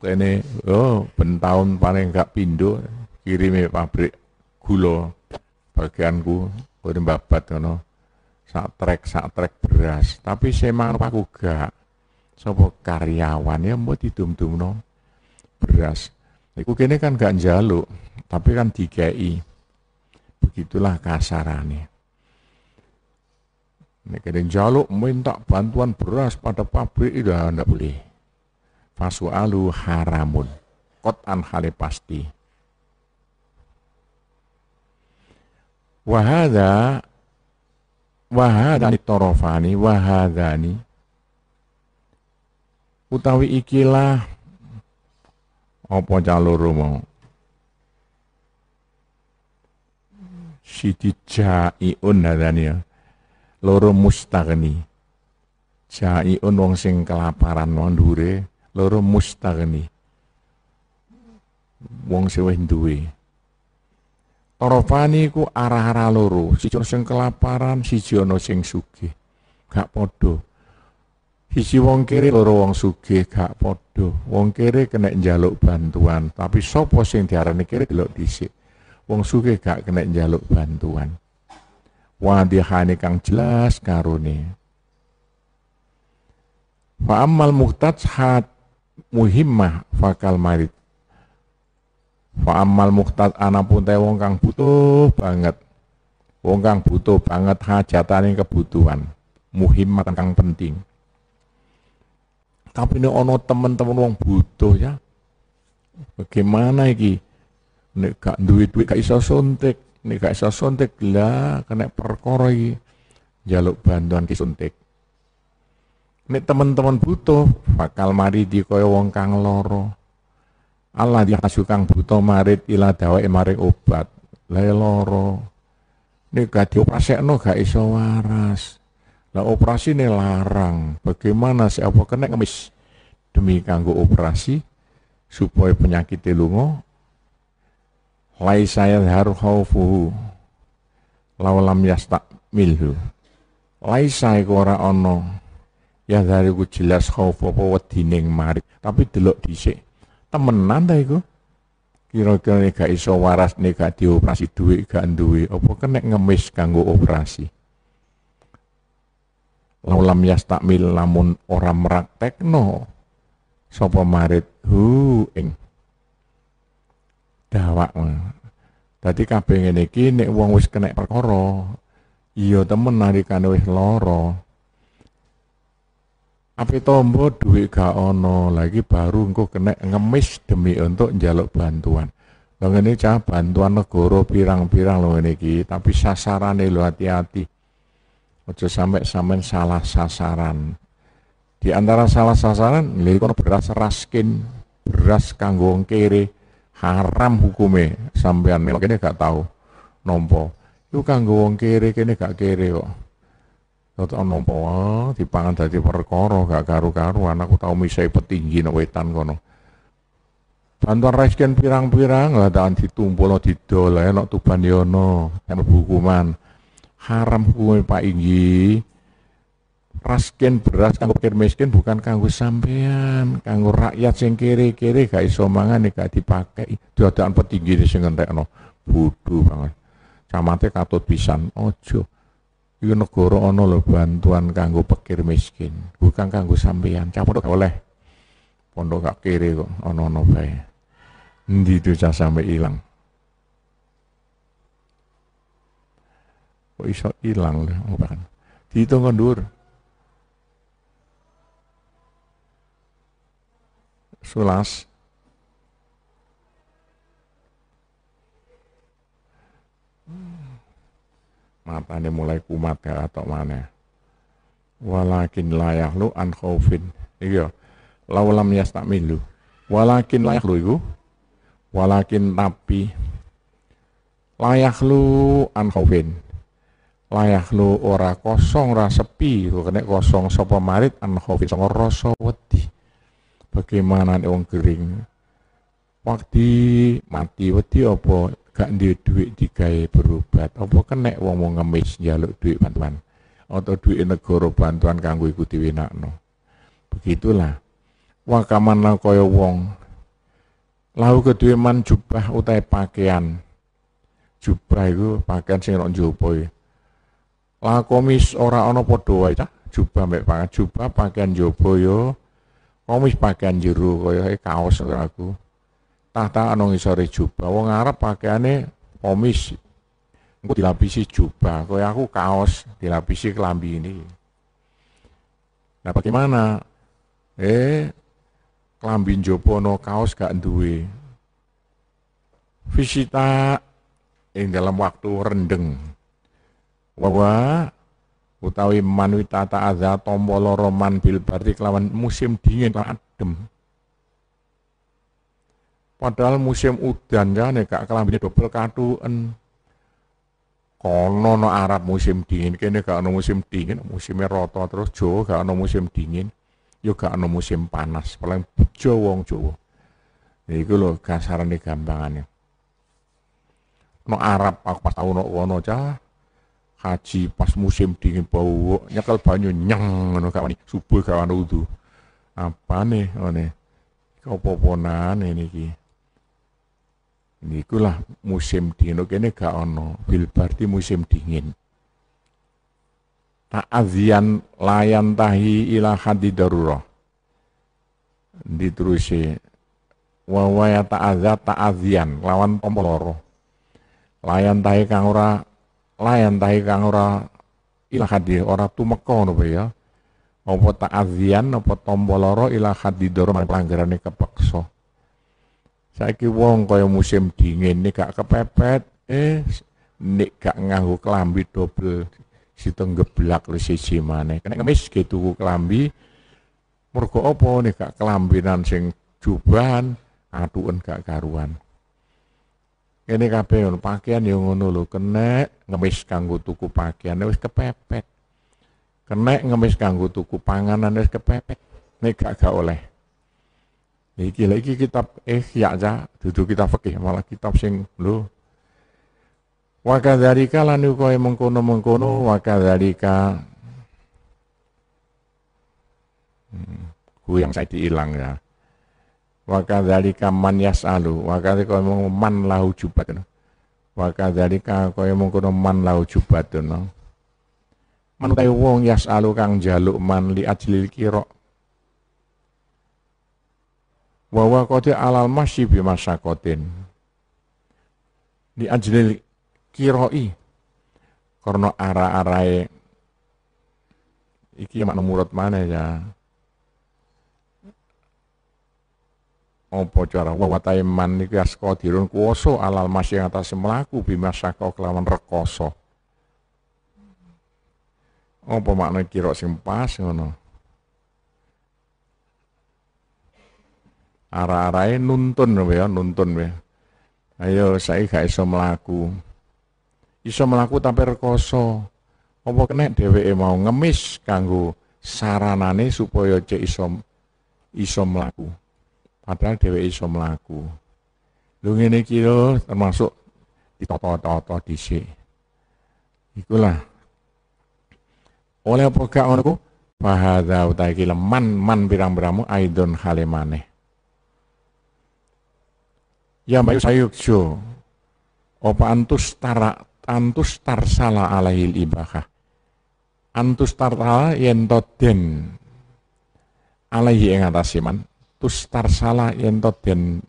Speaker 1: kene oh bentahun paling gak pindo kirime pabrik gula bagianku ora mbabat ngono sak trek sak trek beras tapi semang aku gak sapa ya, mau mbok didum-dumno beras. Iku kene kan gak njaluk, tapi kan dikei. Begitulah kasarane. Nek kene njaluk minta bantuan beras pada pabrik itu ya ndak boleh. Fasualu haramun. Kotan hale pasti. Wahada wahada ni torofani nih utawi ikilah apa romo. mau siji jaiun hadani ya loro mustagni jaiun wong sing kelaparan wong dure loro mustagni wong sing wis duwe Torofani ku arah-arah loro, si ono sing kelaparan, si ono sing sugih. Gak podo. Hiji wong kiri loro wong sugih gak podo. Wong kiri kena njaluk bantuan, tapi sopo sing diarani kiri delok dhisik. Wong sugih gak kena njaluk bantuan. Wadihane kang jelas karone. Fa amal muhtaj hat muhimmah fakal marit. Fa amal muhtaj anapun te wong kang butuh banget. Wong kang butuh banget hajatane kebutuhan. Muhimmah kang penting tapi ini ono teman-teman wong butuh ya. Bagaimana iki? Nek gak duit-duit gak iso suntik, nek gak iso suntik lah kena perkara iki. Jaluk bantuan ki suntik. Nek teman-teman butuh bakal mari di kaya wong kang loro. Allah di kang buta marit ila dawa mari obat. Leloro. Ya nek gak dioprasekno gak iso waras. Nah operasi ini larang. Bagaimana si apa kena ngemis? Demi kanggo operasi, supaya penyakit lungo, saya haru khaufuhu, lawalam yastak milhu. saya kora ono, ya dari ku jelas khaufu apa wadining marik Tapi delok disik Temenan ta iku? Kira-kira gak iso waras, nih gak dioperasi duit, gak duit, apa kena ngemis kanggo operasi laulam yastakmil lamun ora meraktekno sapa marit hu ing dawak dadi kabeh ngene iki nek wong wis kena perkara iya temen nalikane wis lara api tombo duit gak ono lagi baru engko kena ngemis demi untuk njaluk bantuan Lo ini cah bantuan negoro pirang-pirang lo ini tapi sasarane lo hati-hati Ojo sampai sampean salah sasaran. Di antara salah sasaran, lha kono beras raskin, beras kanggo kere haram hukume sampean melok kene gak tahu nompo. Iku kanggo wong kiri kene gak kiri kok. Tahu nompo dipangan dadi perkara gak karu-karuan anakku tau misai petinggi nek wetan kono. Bantuan resken pirang-pirang, nggak ada ditumpul, didol, enak tuban yono, enak hukuman haram hukumnya Pak Inggi raskin beras kanggo pikir miskin bukan kanggo sampean kanggo rakyat sing kiri-kiri gak iso mangan gak dipakai dadaan petinggi sing ngentekno bodoh banget camate katut pisan ojo iki negara ana lho bantuan kanggo pikir miskin bukan kanggo sampean campur gak oleh pondok gak kiri kok ana-ana bae endi tuh sampe ilang kok iso ilang ngopakan dihitung kondur dhuwur sulas matane mulai kumat ya atau mana walakin layak iya, lu an khaufin iya laulam milu. walakin layak lu iku walakin tapi layak lu an khaufin layak lu ora kosong ora sepi lu kene kosong sapa marit an khofi sanga rasa wedi bagaimana nek wong kering waktu mati wedi apa gak duwe dhuwit digawe berobat apa kene wong mau ngemis njaluk dhuwit bantuan atau duit negara bantuan kanggo iku diwenakno begitulah wakaman lan kaya wong lau kedue man jubah utai pakaian jubah itu pakaian sing rok njopo Lakomis komis ora ono padha wae ta. Jubah mek pangan, jubah pakaian jaba yo. Ya. Komis pakaian jero kaya kaos aku. Tahta ana ngisore jubah. Wong Arab pakaiane komis. Engko dilapisi jubah. Kaya aku kaos dilapisi kelambi ini. Nah bagaimana? Eh, kelambi jopo no kaos gak duwe. Visita ing dalam waktu rendeng. Wawa utawi man witata aza tompo loro man bil berarti kelawan musim dingin kelawan adem. Padahal musim udan ya ya kak kelambine dobel katuken. Kono no Arab musim dingin kene gak musim dingin, musimnya roto terus Jawa gak ono musim dingin, yo ya gak musim panas, paling bejo wong Jawa. Iku lho kasarane gampangane. No Arab aku pas tau no ono cah haji pas musim dingin bau nyakal banyu nyeng ngono kawan subuh kawan udu apa nih oh nih kau poponan ini ki ini ikulah musim dingin oke ini gak ono bil berarti musim dingin tak azian layan tahi ila hadi darurah diterusi wawaya tak azat tak azian lawan tompo layan tahi kang ora layan tahi kang ora ila hadi ora tumeka napa ya apa ta'adzian apa tombo lara ila hadi dorong pelanggarane kepeksa saiki wong kaya musim dingin nek gak kepepet eh nek gak nganggo kelambi dobel siteng geblak lu siji mana. nek kemis ge ku klambi mergo apa nek gak kelambinan sing jubahan atuken gak karuan ini kabeh pakaian yang ngono lho, kenek ngemis kanggo tuku pakaian wis kepepet. Kenek ngemis kanggo tuku panganan wis kepepet. Nek gak gak oleh. Iki lagi kitab eh eh, aja dudu kita fikih malah kitab sing lho. Wa kadzalika lan koe mengkono-mengkono wa hmm, ku yang saya diilang ya wa kadzalika man yasalu wa kadzalika man lahu jubatun wa kadzalika kaya mengkono man lahu jubatun kaya wong yasalu kang jaluk man li ajlil kira wawa kote alal masyi bi masakotin li ajlil kiroi karena ara arai iki makna murad mana ya opo cara wawatae man niku asko ya dirun kuwasa alal yang atas mlaku saka kelawan rekoso opo makna kiro sing pas ngono ara-arae nuntun ya nuntun ya ayo saya gak iso mlaku iso mlaku tapi rekoso opo kena dheweke mau ngemis kanggo saranane supaya cek iso iso mlaku padahal dhewe iso mlaku. Lho ngene iki termasuk toto toto dhisik. Ikulah oleh apa gak ngono ku man man leman man pirang-piramu aidon halemane. Ya sayuk jo, opa antus tara antus tarsala alaihil ibahah antus tarsala yen den alaihi ing atas man tustarsala ento den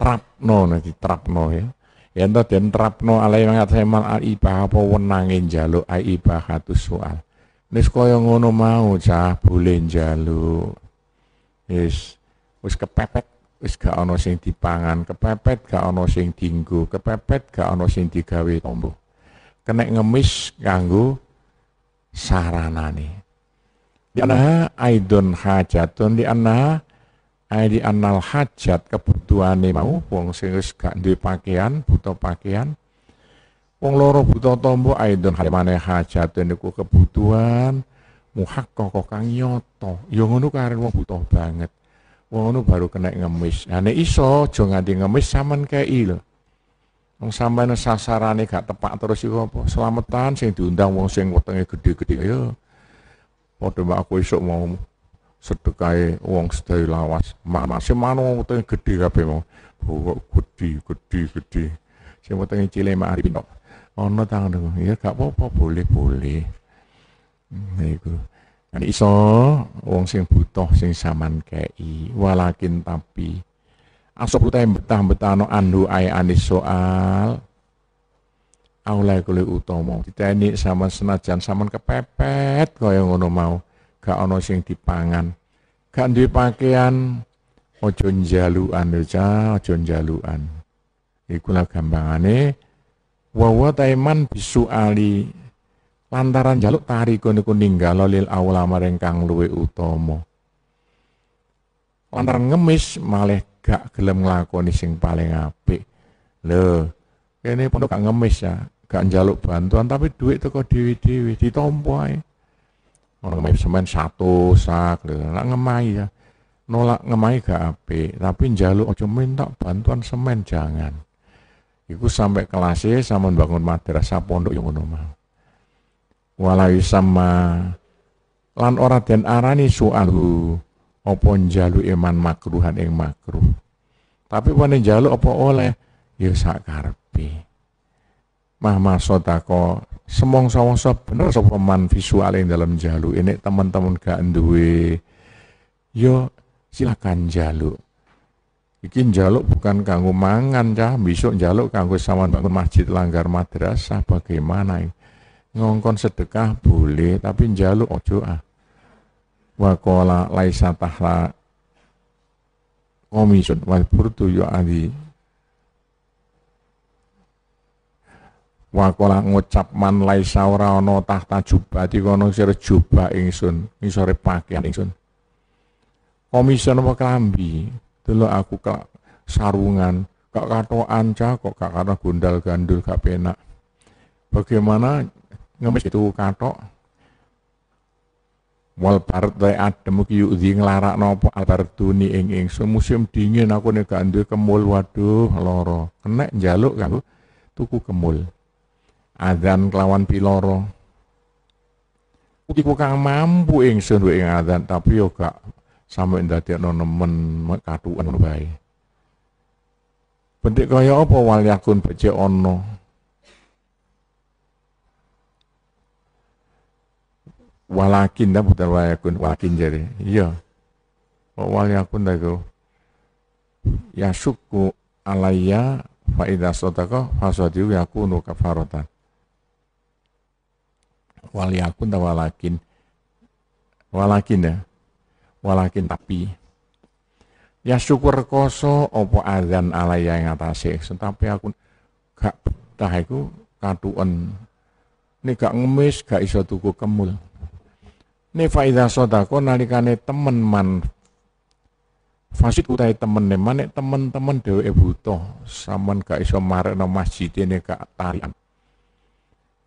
Speaker 1: trapno nanti trapno ya ento den trapno alai mangat semal aibah apa wenange njaluk aibah soal Nis koyo ngono mau cah boleh njaluk. Wis wis kepepet, wis gak ono sing dipangan, kepepet gak ono sing dinggo, kepepet gak ono sing digawe tombo. kena ngemis sarana nih di anha aidun hajatun di anha ai eh, di anal hajat kebutuhane mau wong sing wis gak duwe pakaian butuh pakaian wong loro butuh tombo aidun hajat hajatun niku kebutuhan muhakkaka kang nyata ya ngono karen wong butuh banget wong ngono baru kena ngemis nah nek iso aja nganti ngemis sampean kei lho Wong sampeyan sasarane gak tepak terus iku apa? Selamatan sing diundang wong sing wetenge gede gedhe ya. Yo. Padha oh, mbak aku esuk mau sedekai uang sedaya lawas. mana uang utang gedhe kabeh mau. gede gede gede. gedhe. Sing utang cilik mak arep Oh, no tangan ya gak apa-apa boleh-boleh. Nah hmm, iku. Kan iso wong sing butuh sing saman kei walakin tapi asop yang betah-betah no andu ay anis soal aulai kule utama diteni sampean senajan sampean kepepet yang ngono mau gak ana sing dipangan gak di pakaian aja njalukan ya aja njalukan iku lah gampangane Wawa taiman taiman ali lantaran jaluk tariko niku ninggalo lil aula maring luwe utomo lantaran ngemis malih gak gelem ngelakoni sing paling apik lho kene pondok gak ngemis ya gak njaluk bantuan tapi duit itu kok dewi dewi ae. orang main semen satu sak lho, nak ngemai ya. Nolak ngemai gak ape tapi njaluk aja minta bantuan semen jangan. Iku sampai kelasnya e, sama bangun madrasah pondok yang normal. Walau sama lan ora den arani sualu apa njalu iman e makruhan yang makruh. Tapi wene njaluk apa oleh ya sakarpi mahma semong semongso sop bener sop peman visual yang dalam jalu ini teman-teman gak duwe yo ya, silakan jalu iki jaluk bukan kanggo mangan cah besok jaluk kanggo saman bangun masjid langgar madrasah bagaimana ngongkon sedekah boleh tapi jaluk ojo ah wakola laisa tahla komisun wal burdu yo ya adi Wakola ngucap man laisa ora ana tahta jubati kono sir jubah ingsun, ngisore pakaian ingsun. Komisen apa kelambi dulu aku ke sarungan, kak kato anca kok kak kata gundal gandul gak penak. Bagaimana ngemis itu kato? Wal partai adem ki yudhi ngelarak nopo al barduni ing so Musim dingin aku nih gandul kemul, waduh loro kena jaluk kan tuku kemul. Adan kelawan piloro iku kang mampu ing sendu ing Adan, tapi yo gak sampe ndadekno nemen katuan bae bentik kaya apa walyakun becik ana walakin ta bukan walyakun walakin jadi, iya oh, walyakun ta iku yasukku alaya fa idza sadaqa fa yakunu kafaratan Wali aku atau walakin walakin ya walakin tapi ya syukur koso opo azan ala yang ngatasi tapi aku gak betah aku katuan ini gak ngemis gak iso tuku kemul ini faidah sodako nalikane temen man Fasid utai temen ne mana temen-temen dewe buto, saman gak iso no masjid ini gak tarian.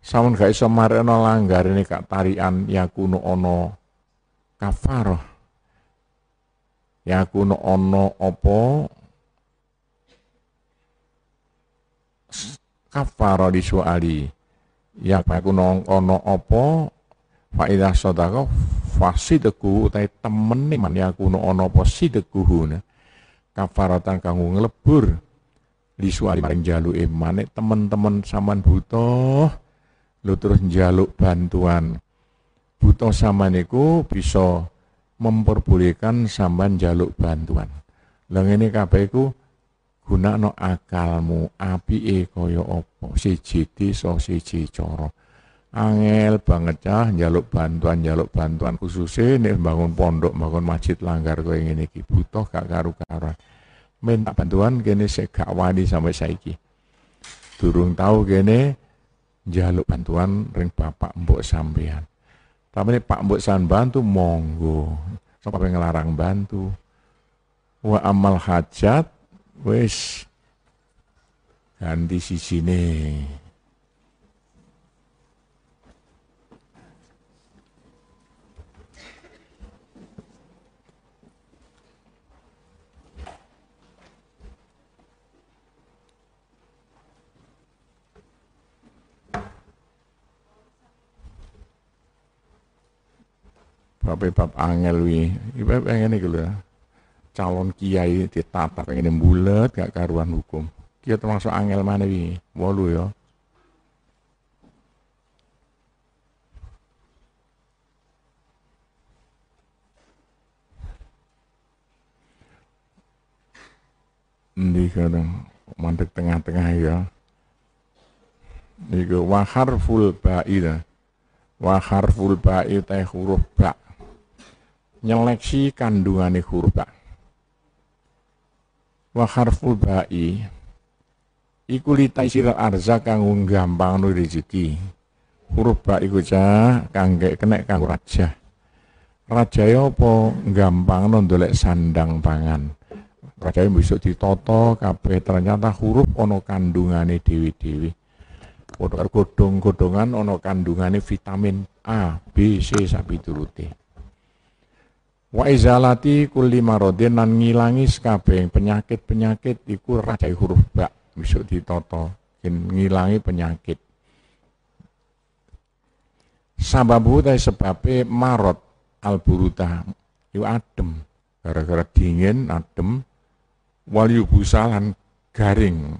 Speaker 1: Samun gak iso marekno ini kak tarian ya kuno ono kafaroh kuno ono opo kafaro di suali ya kuno ono opo faidah ya sodako fasideku utai temen nih man ya kuno ono opo sideku kafaratan kanggo ngelebur di suali maring jalu imane temen-temen saman butuh lu terus njaluk bantuan. Buta sama niku bisa memperbolehkan sampean njaluk bantuan. Lah ngene kabeh iku gunakno akalmu, apike kaya apa, siji desa siji cara. Angel banget cah njaluk bantuan, njaluk bantuan khususnya ini bangun pondok, bangun masjid langgar kaya ngene iki butuh gak karu-karuan. Minta bantuan kene sik gak wani sampai saiki. Durung tahu kene jaluk bantuan ring bapak mbok sampean. Tapi pak mbok sampean bantu monggo. Sapa so, ngelarang bantu. Wa amal hajat wis ganti sisine. bab-bab angel wi iba pengen nih lho ya. calon kiai ditata pengen bulat gak karuan hukum kia termasuk angel mana wi walu ya Ini kadang mandek tengah-tengah ya. Niku wa harful ba'i Wa harful ba'i teh huruf ba nyeleksi kandungan huruf ba. Wa harful ba'i iku litaisir arza kang gampang nu rezeki. Huruf ba iku ja gek kenek kang raja. Raja yo ya apa gampang ndolek sandang pangan. Raja yang bisa ditoto kabeh ternyata huruf ono kandungane dewi-dewi. Kodok godong-godongan ono kandungane vitamin A, B, C sapi turuti. Wa izalati kulli marodin nan ngilangi sekabeh penyakit-penyakit iku rajai huruf ba bisa ditoto ngilangi penyakit. Sababu ta sebabe marot alburuta buruta iku adem gara-gara dingin adem Walyu busalan garing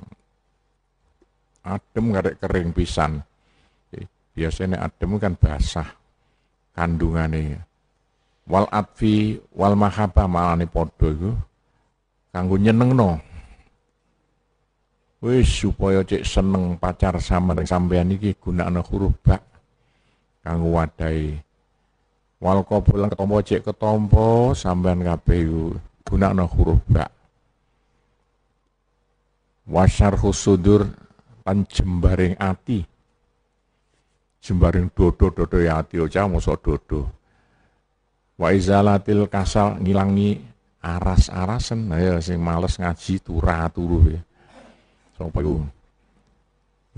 Speaker 1: adem garek kering pisan biasanya adem kan basah kandungannya wal atfi wal mahabbah malane podo iku kanggo nyenengno wis supaya cek seneng pacar dengan sampean iki gunakan huruf ba kanggo wadai? wal qabul ketompo cek ketompo sampean kabeh iku huruf ba wasar husudur pan jembaring ati jembaring dodo dodo ya ati oca dodo, dodo wa izalatil kasal ngilangi aras arasan, ayo nah, ya, sing males ngaji turah turu ya sapa iku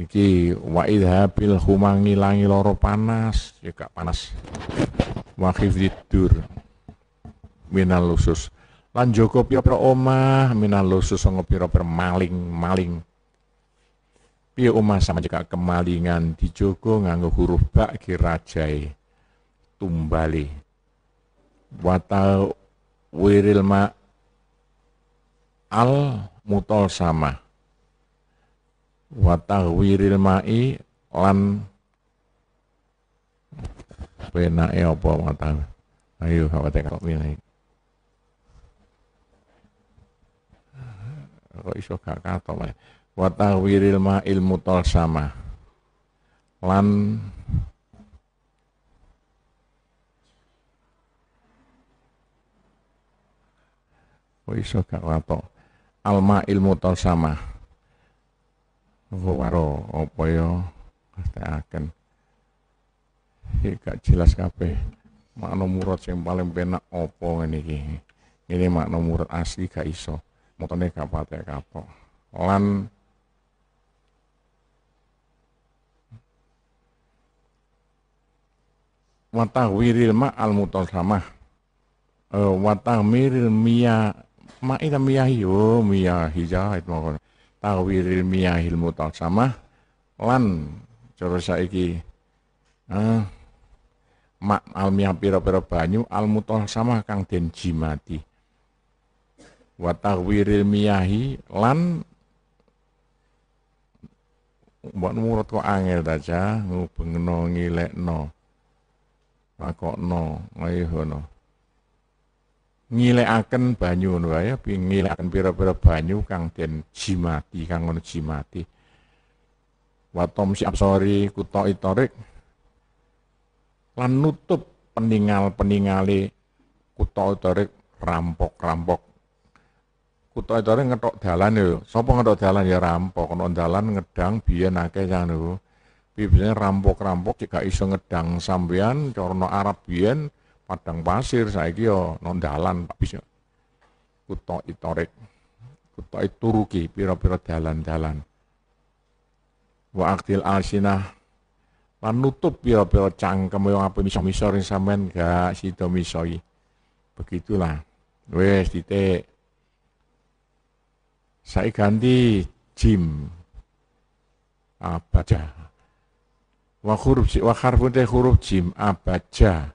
Speaker 1: iki wa idhabil humang ngilangi loro panas ya gak panas wa khifdidur minal lusus lan joko piro omah minal lusus sanga piro pira maling-maling piye omah sama jika kemalingan dijogo nganggo huruf bak kirajai tumbali wata wirilma al mutol sama watahwiril wirilmai lan e opo matang ayo apa tekok ini kok iso gak kato wirilma ilmu mutol sama lan iso gak watok alma ilmu tol sama waro apa ya akan iki gak jelas kabeh makna murad sing paling penak apa ngene iki makna murad asli gak iso motone gak patek kapok lan wiril ma al mutasamah uh, eh, miril mia maida miyahi oh miyahi jahit mawon tawiril miyahil sama lan cara saiki eh, mak almiah pira-pira banyu al sama kang den jimati wa miyahi lan buat nurut kok angel ta ja ngubengno ngilekno pakokno no ngilekaken banyu ngono wae ngilekaken pira-pira banyu kang den jimati kang ngono jimati watom si absori kuto itorik lan nutup peningal peningali kuto itorik rampok-rampok kuto itorik ngetok dalan yo sopo ngetok dalan ya rampok kono dalan ngedang biyen akeh kan biasanya rampok-rampok jika iso ngedang sambian, corno Arab biyen padang pasir saiki yo ya nondalan Pak Bis. itorek Itorik. itu e Turuki piro-piro jalan dalan Wa aktil alsinah lan nutup piro cang kamu yang apa miso misor yang samen gak si misoi. Begitulah. Wes dite Saya ganti jim. Abaja. Wa huruf wa harfun teh huruf jim abaja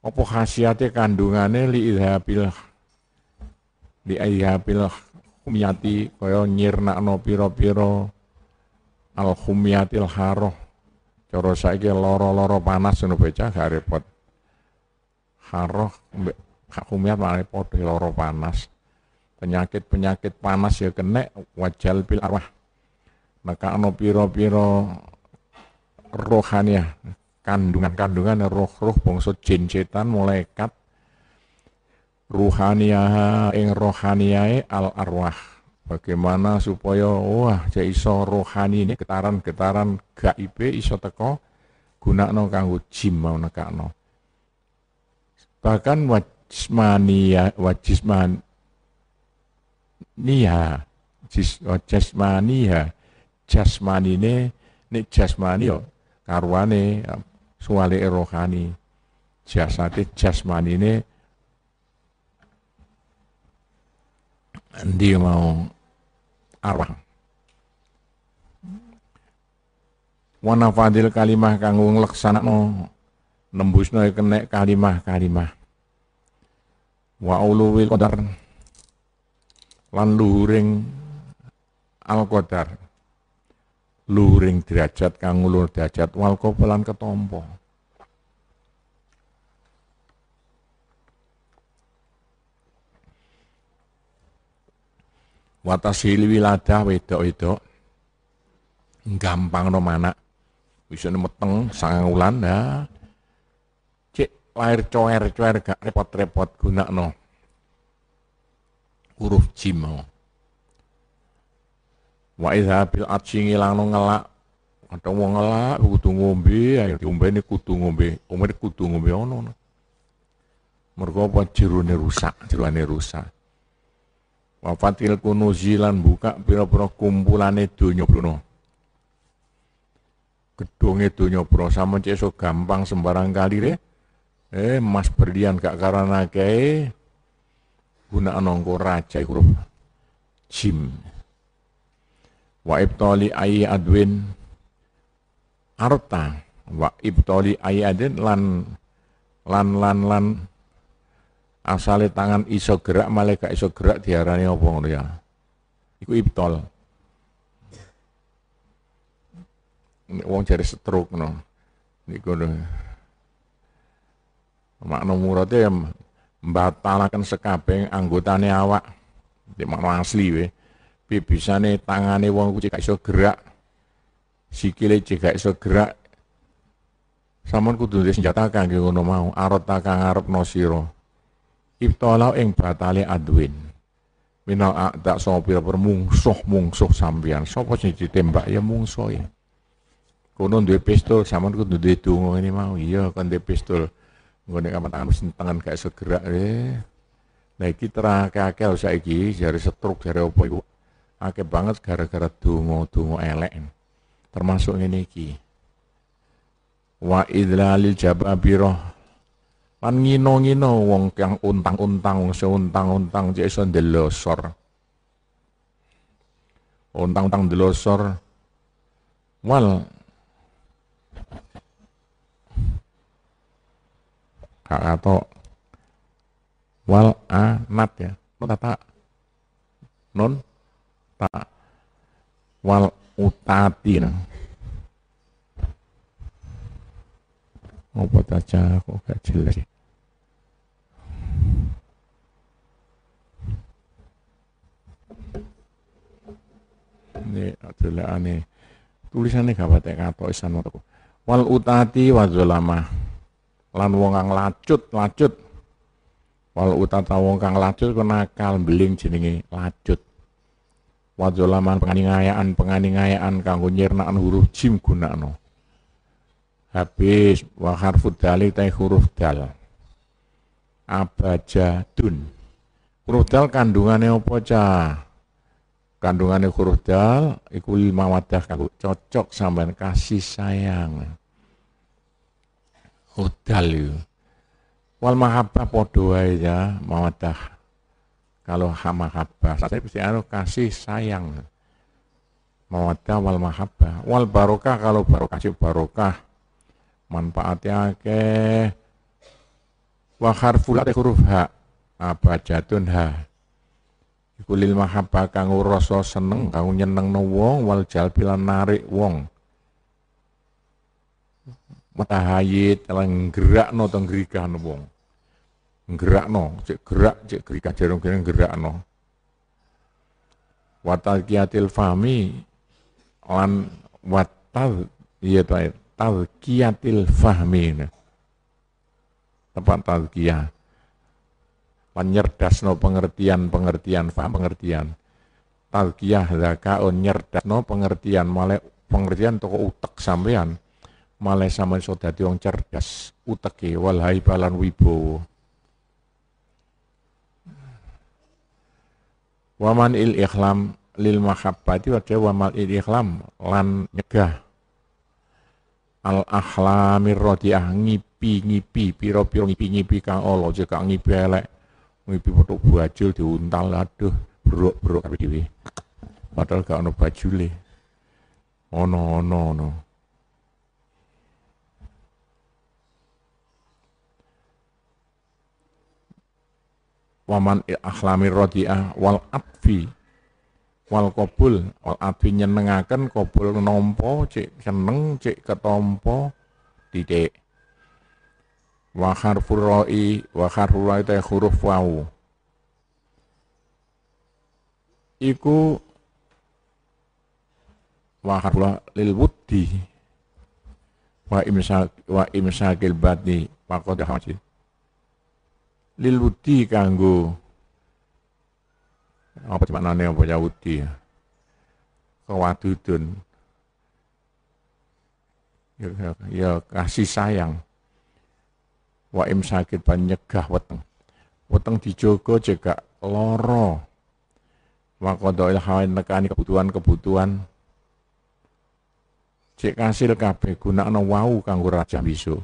Speaker 1: apa khasiate kandungane li idhabil li idhabil khumyati kaya nyirnakno pira piro al khumyatil haroh cara saiki loro loro panas ngono beca gak repot haroh khumyat malah padha loro panas penyakit-penyakit panas ya kene wajal pil arwah maka no piro piro rohaniah kandungan-kandungan roh-roh bangsa jin setan malaikat ruhaniyah ing rohaniyae al arwah bagaimana supaya wah ja iso rohani ini getaran-getaran gaib iso teko gunakno kanggo jin mau nekakno bahkan wajismania wajisman niha jis jasmania jasmanine nek jasmani yo karwane suwali rohani jasate ini ndi mau arwah wana fadil kalimah no nembus no kenek kalimah-kalimah wa uluwil qadar lan luhuring al qadar luring derajat kang ulur derajat wal kopelan ketompo watasili wiladah wedok-wedok gampang no mana bisa meteng sangang ulan ya cek lahir coer coer gak repot-repot no huruf jim wa idza bil ngilang ngilangno ngelak ada wong ngelak kudu ngombe ya diombe diombeni kudu ngombe umur kudu ngombe ono ngono mergo apa jerone rusak jerone rusak wa fatil kunuzi buka pira-pira kumpulane donya bruno gedunge donya bruno sama iso gampang sembarang kali re eh mas berlian gak karanake guna engko raja huruf jim wa ibtali ayi adwin arta wa ibtali ayi adwin lan lan lan lan asale tangan iso gerak malah gak iso gerak diarani apa ngono ya iku ibtol wong jare stroke no niku no. makna murate ya mbatalaken sekabeh anggotane awak nek makna asli weh bibisane tangane wong iku cekak iso gerak sikile cekak iso gerak sampean kudu duwe senjata kangge ngono mau arot ta kang arepno sira ibtala ing batale adwin mina tak sopir permungsuh mungsuh sampeyan sapa sing ditembak ya mungsuh ya kono duwe pistol sampean kudu duwe dungo ini mau iya kon duwe pistol nggone kapan tangan mesin tangan gak iso gerak eh Nah iki terakake saiki jare setruk jare opo iku akeh banget gara-gara donga-donga elek. Termasuk ini ki Wa idlalil jababirah lan ngino-ngino wong kang untang-untang wong seuntang-untang cek iso ndelosor. Untang-untang ndelosor. Wal Kak ato wal anat ya. Nota non ta wal utatin obat aja kok gak jelas ya ini adalah aneh tulisannya gak patah kato isan waktu wal utati wa zulama lan wong kang lacut lacut wal utata wong kang lacut kena kal beling jenenge lacut wajolaman penganiayaan penganiayaan kanggo nyernaan huruf jim gunakno habis wa harfu dali teh huruf dal dun huruf dal kandungane apa cah kandungane huruf dal iku lima wadah kanggo cocok sampean kasih sayang huruf oh, wal mahabbah padha wae ya mawadah kalau mahabbah, saya mesti anu kasih sayang. Mawaddah wal mahabbah. Wal barokah, kalau barokah, kasih barokah. Manfaatnya ke wa harfulat huruf ha. Apa jatun ha. Iku lil mahabbah kang rasa seneng, kang no wong wal jalbi narik wong. Matahayit lan no tenggerikan wong gerak no, cek gerak, cek jarum ajaran gerak no, Wataqiyatil fami lan watal iya ta fami fahmi. Tempat tal kia penyerdas no pengertian-pengertian fah pengertian. tal kia on nyerdas no pengertian male pengertian toko utek sampean. male sama so dadi wong cerdas, uteke walhai balan wibowo. waman il ikhlam lil mahabbati wa waman il ikhlam lan nyegah al ahlamir rodiah ngipi-ngipi piro piro ngipi-ngipi kang olo jika ngipi elek ngipi potok buajul diuntal aduh bruk-bruk tapi diwi padahal gak ono bajule ono ono ono waman akhlami rodiah wal abfi wal kobul wal abfi nyenengaken kobul nompo cek seneng cek ketompo tidak wakar furoi wakar furoi teh huruf wau iku wa lil wuddi wa imsa wa imsa badni faqad hasil lil wudi kanggo apa cuma nane apa ya wudi ya? kewadudun ya, ya, ya kasih sayang wa im sakit banyegah weteng weteng dijogo jaga loro wa qadail hawain nekani kebutuhan-kebutuhan cek kasil kabeh gunakan wau kanggo raja bisu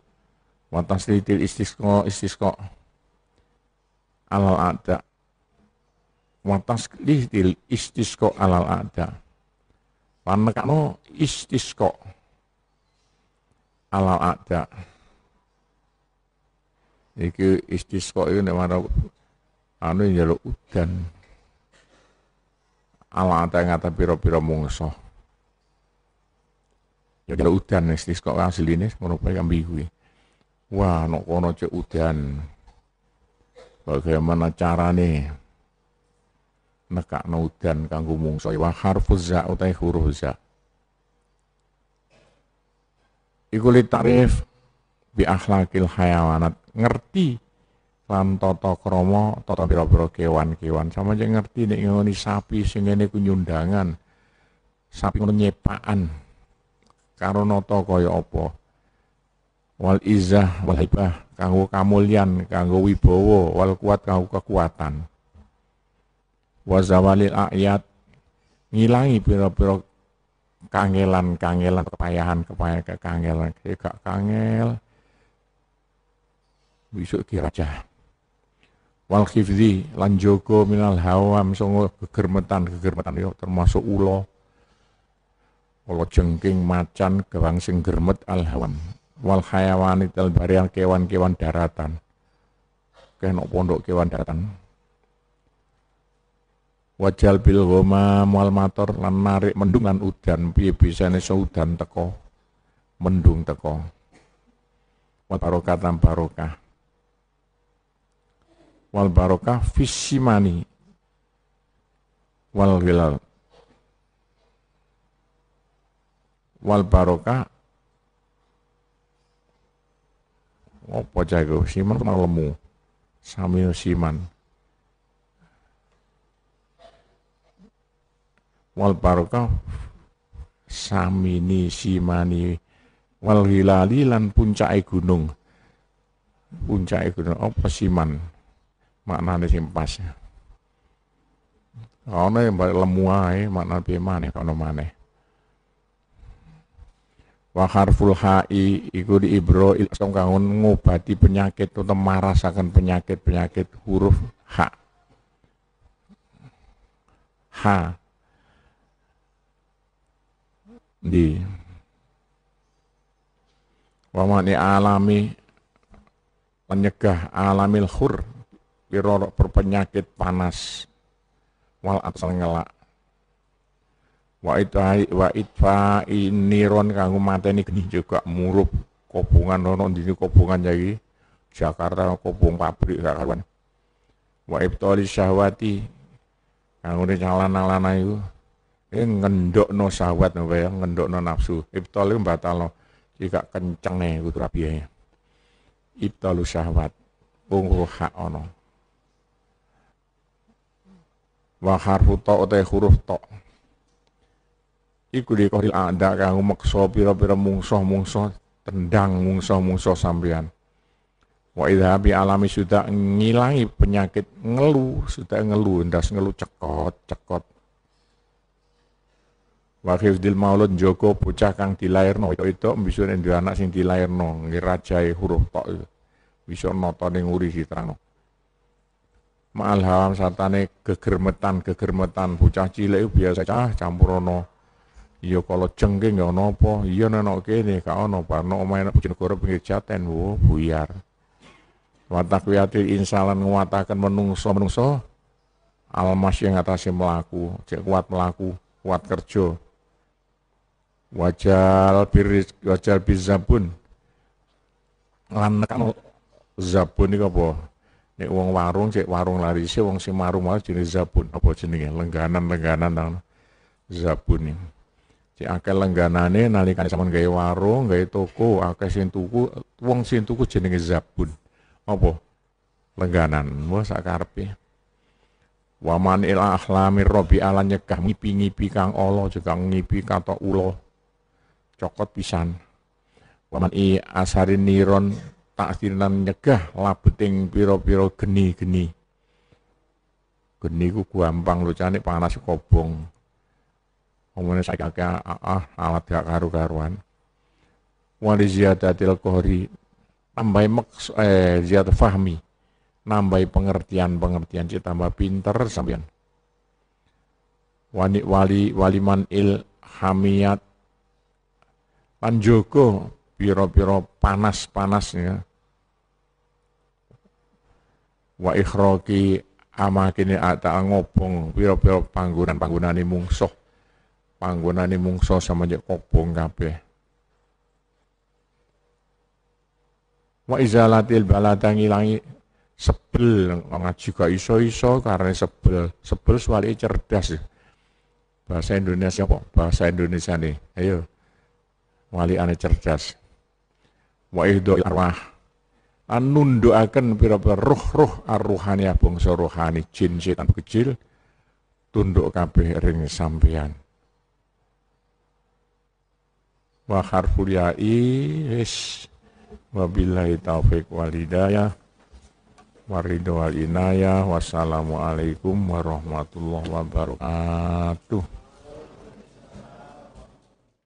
Speaker 1: wa taslitil istisko. istisko alal ada watas lihdil istisko alal ada panekano istisko alal ada iki istisko iki nek marang anu ya njaluk udan ala yang ngata piro-piro mungso ya njaluk udan istisko asline ini kae kambi kuwi wah nek kono cek udan bagaimana cara nih nekak naudan kanggo mungso wa harfu za utai huruf za iku tarif bi akhlakil hayawanat ngerti lan tata krama tata pira-pira kewan-kewan sama aja ngerti nek ngoni sapi sing ngene ku nyundangan sapi ngono nyepakan karo nata kaya apa wal izah wal hibah kanggo kamulyan, kanggo wibowo, wal kuat kanggo kekuatan. Wa zawalil ayat ngilangi pira-pira kangelan, kangelan kepayahan, kepayahan kekangelan, kekak kangel. Besok kiraja. Wal khifzi lan jogo minal hawam songo kegermetan, kegermetan yo termasuk ulo. Ulo jengking macan gawang sing germet al hawam wal hayawan ital barian kewan-kewan daratan kena pondok kewan daratan wajal bil goma mual mator lan narik mendungan udan piye bisane udan teko mendung teko wal barokah tan barokah wal barokah fisimani wal hilal wal barokah Apa jago? Siman kenal lemu. Samil Siman. Wal barokah samini simani wal hilali lan puncake gunung. puncak gunung apa siman? Maknane sing pas. Ana yang balik lemu ae, maknane piye maneh kono maneh wa harful ha'i iku di ibro ilsam kangun ngobati penyakit atau merasakan penyakit-penyakit huruf ha ha di wamani alami penyegah alamil khur piro perpenyakit panas wal atsal ngelak wa itai wa itfa iniron kanggo mateni geni juga murup kobongan di dini kobongan jadi Jakarta kobong pabrik gak kawan wa ibtali syahwati kanggo nyalan-nalana iku eh ngendokno syahwat ya no nafsu ibtali batal no jika kenceng nih kudu rabiye ibtalu syahwat wong hak ono wa harfu ta huruf ta' iku di koril ada kanggo meksa pira-pira mungso mungso, tendang mungso mungso sambian. wa idhabi alami sudah ngilangi penyakit ngelu sudah ngelu ndas ngelu cekot cekot wa khifdil maulud joko bocah kang dilairno ya itu bisa nendu anak sing dilairno nggih rajae huruf tok bisa notone nguri diterangno ma'al hawam satane kegermetan kegermetan bocah cilik biasa cah campurono Ya kalau cengking ya nopo, iya nenok kene gak no parno omahe nek Bojonegoro pinggir Jaten wo buyar. Watak insalan nguatakan menungso-menungso almas yang atasnya melaku, cek kuat melaku, kuat kerja. Wajal biris, wajal bizabun. pun, nekan zabun iki apa? Nek wong warung cek warung lari wong si marung wae jenis zabun apa jenisnya Lengganan-lengganan zabun ini si akeh lengganane kan sampean gawe warung, gawe toko, akeh sing tuku, wong sing tuku jenenge zabun. Apa? Lengganan. Wah sak karepe. Waman ila ahlami robi ala nyegah ngipi-ngipi kang Allah juga ngipi kata ulo cokot pisan. Waman i asari niron tak taksinan nyegah labeting piro-piro geni-geni. Geni ku gampang lucane panas kobong omongnya saya agak ah, ah, alat gak karu-karuan wali ziyadatil kohri nambahi maks eh ziyad fahmi nambahi pengertian-pengertian si tambah pinter sampean wani wali waliman il hamiyat panjoko piro-piro panas-panasnya wa ikhroki amakini ata ngobong piro-piro panggunan ini mungsoh panggonane mungsa sama jek kobong kabeh wa izalatil balatang ilangi sebel ngaji gak iso-iso karena sebel sebel suwali cerdas bahasa Indonesia kok bahasa Indonesia nih ayo wali ane cerdas wa ihdo arwah anun doakan berapa ruh roh-roh arruhaniyah bangsa rohani jin setan kecil tunduk kabeh ring sampeyan wa harful ya'i is wabillahi taufik wal hidayah waridho wal inayah alaikum warahmatullahi wabarakatuh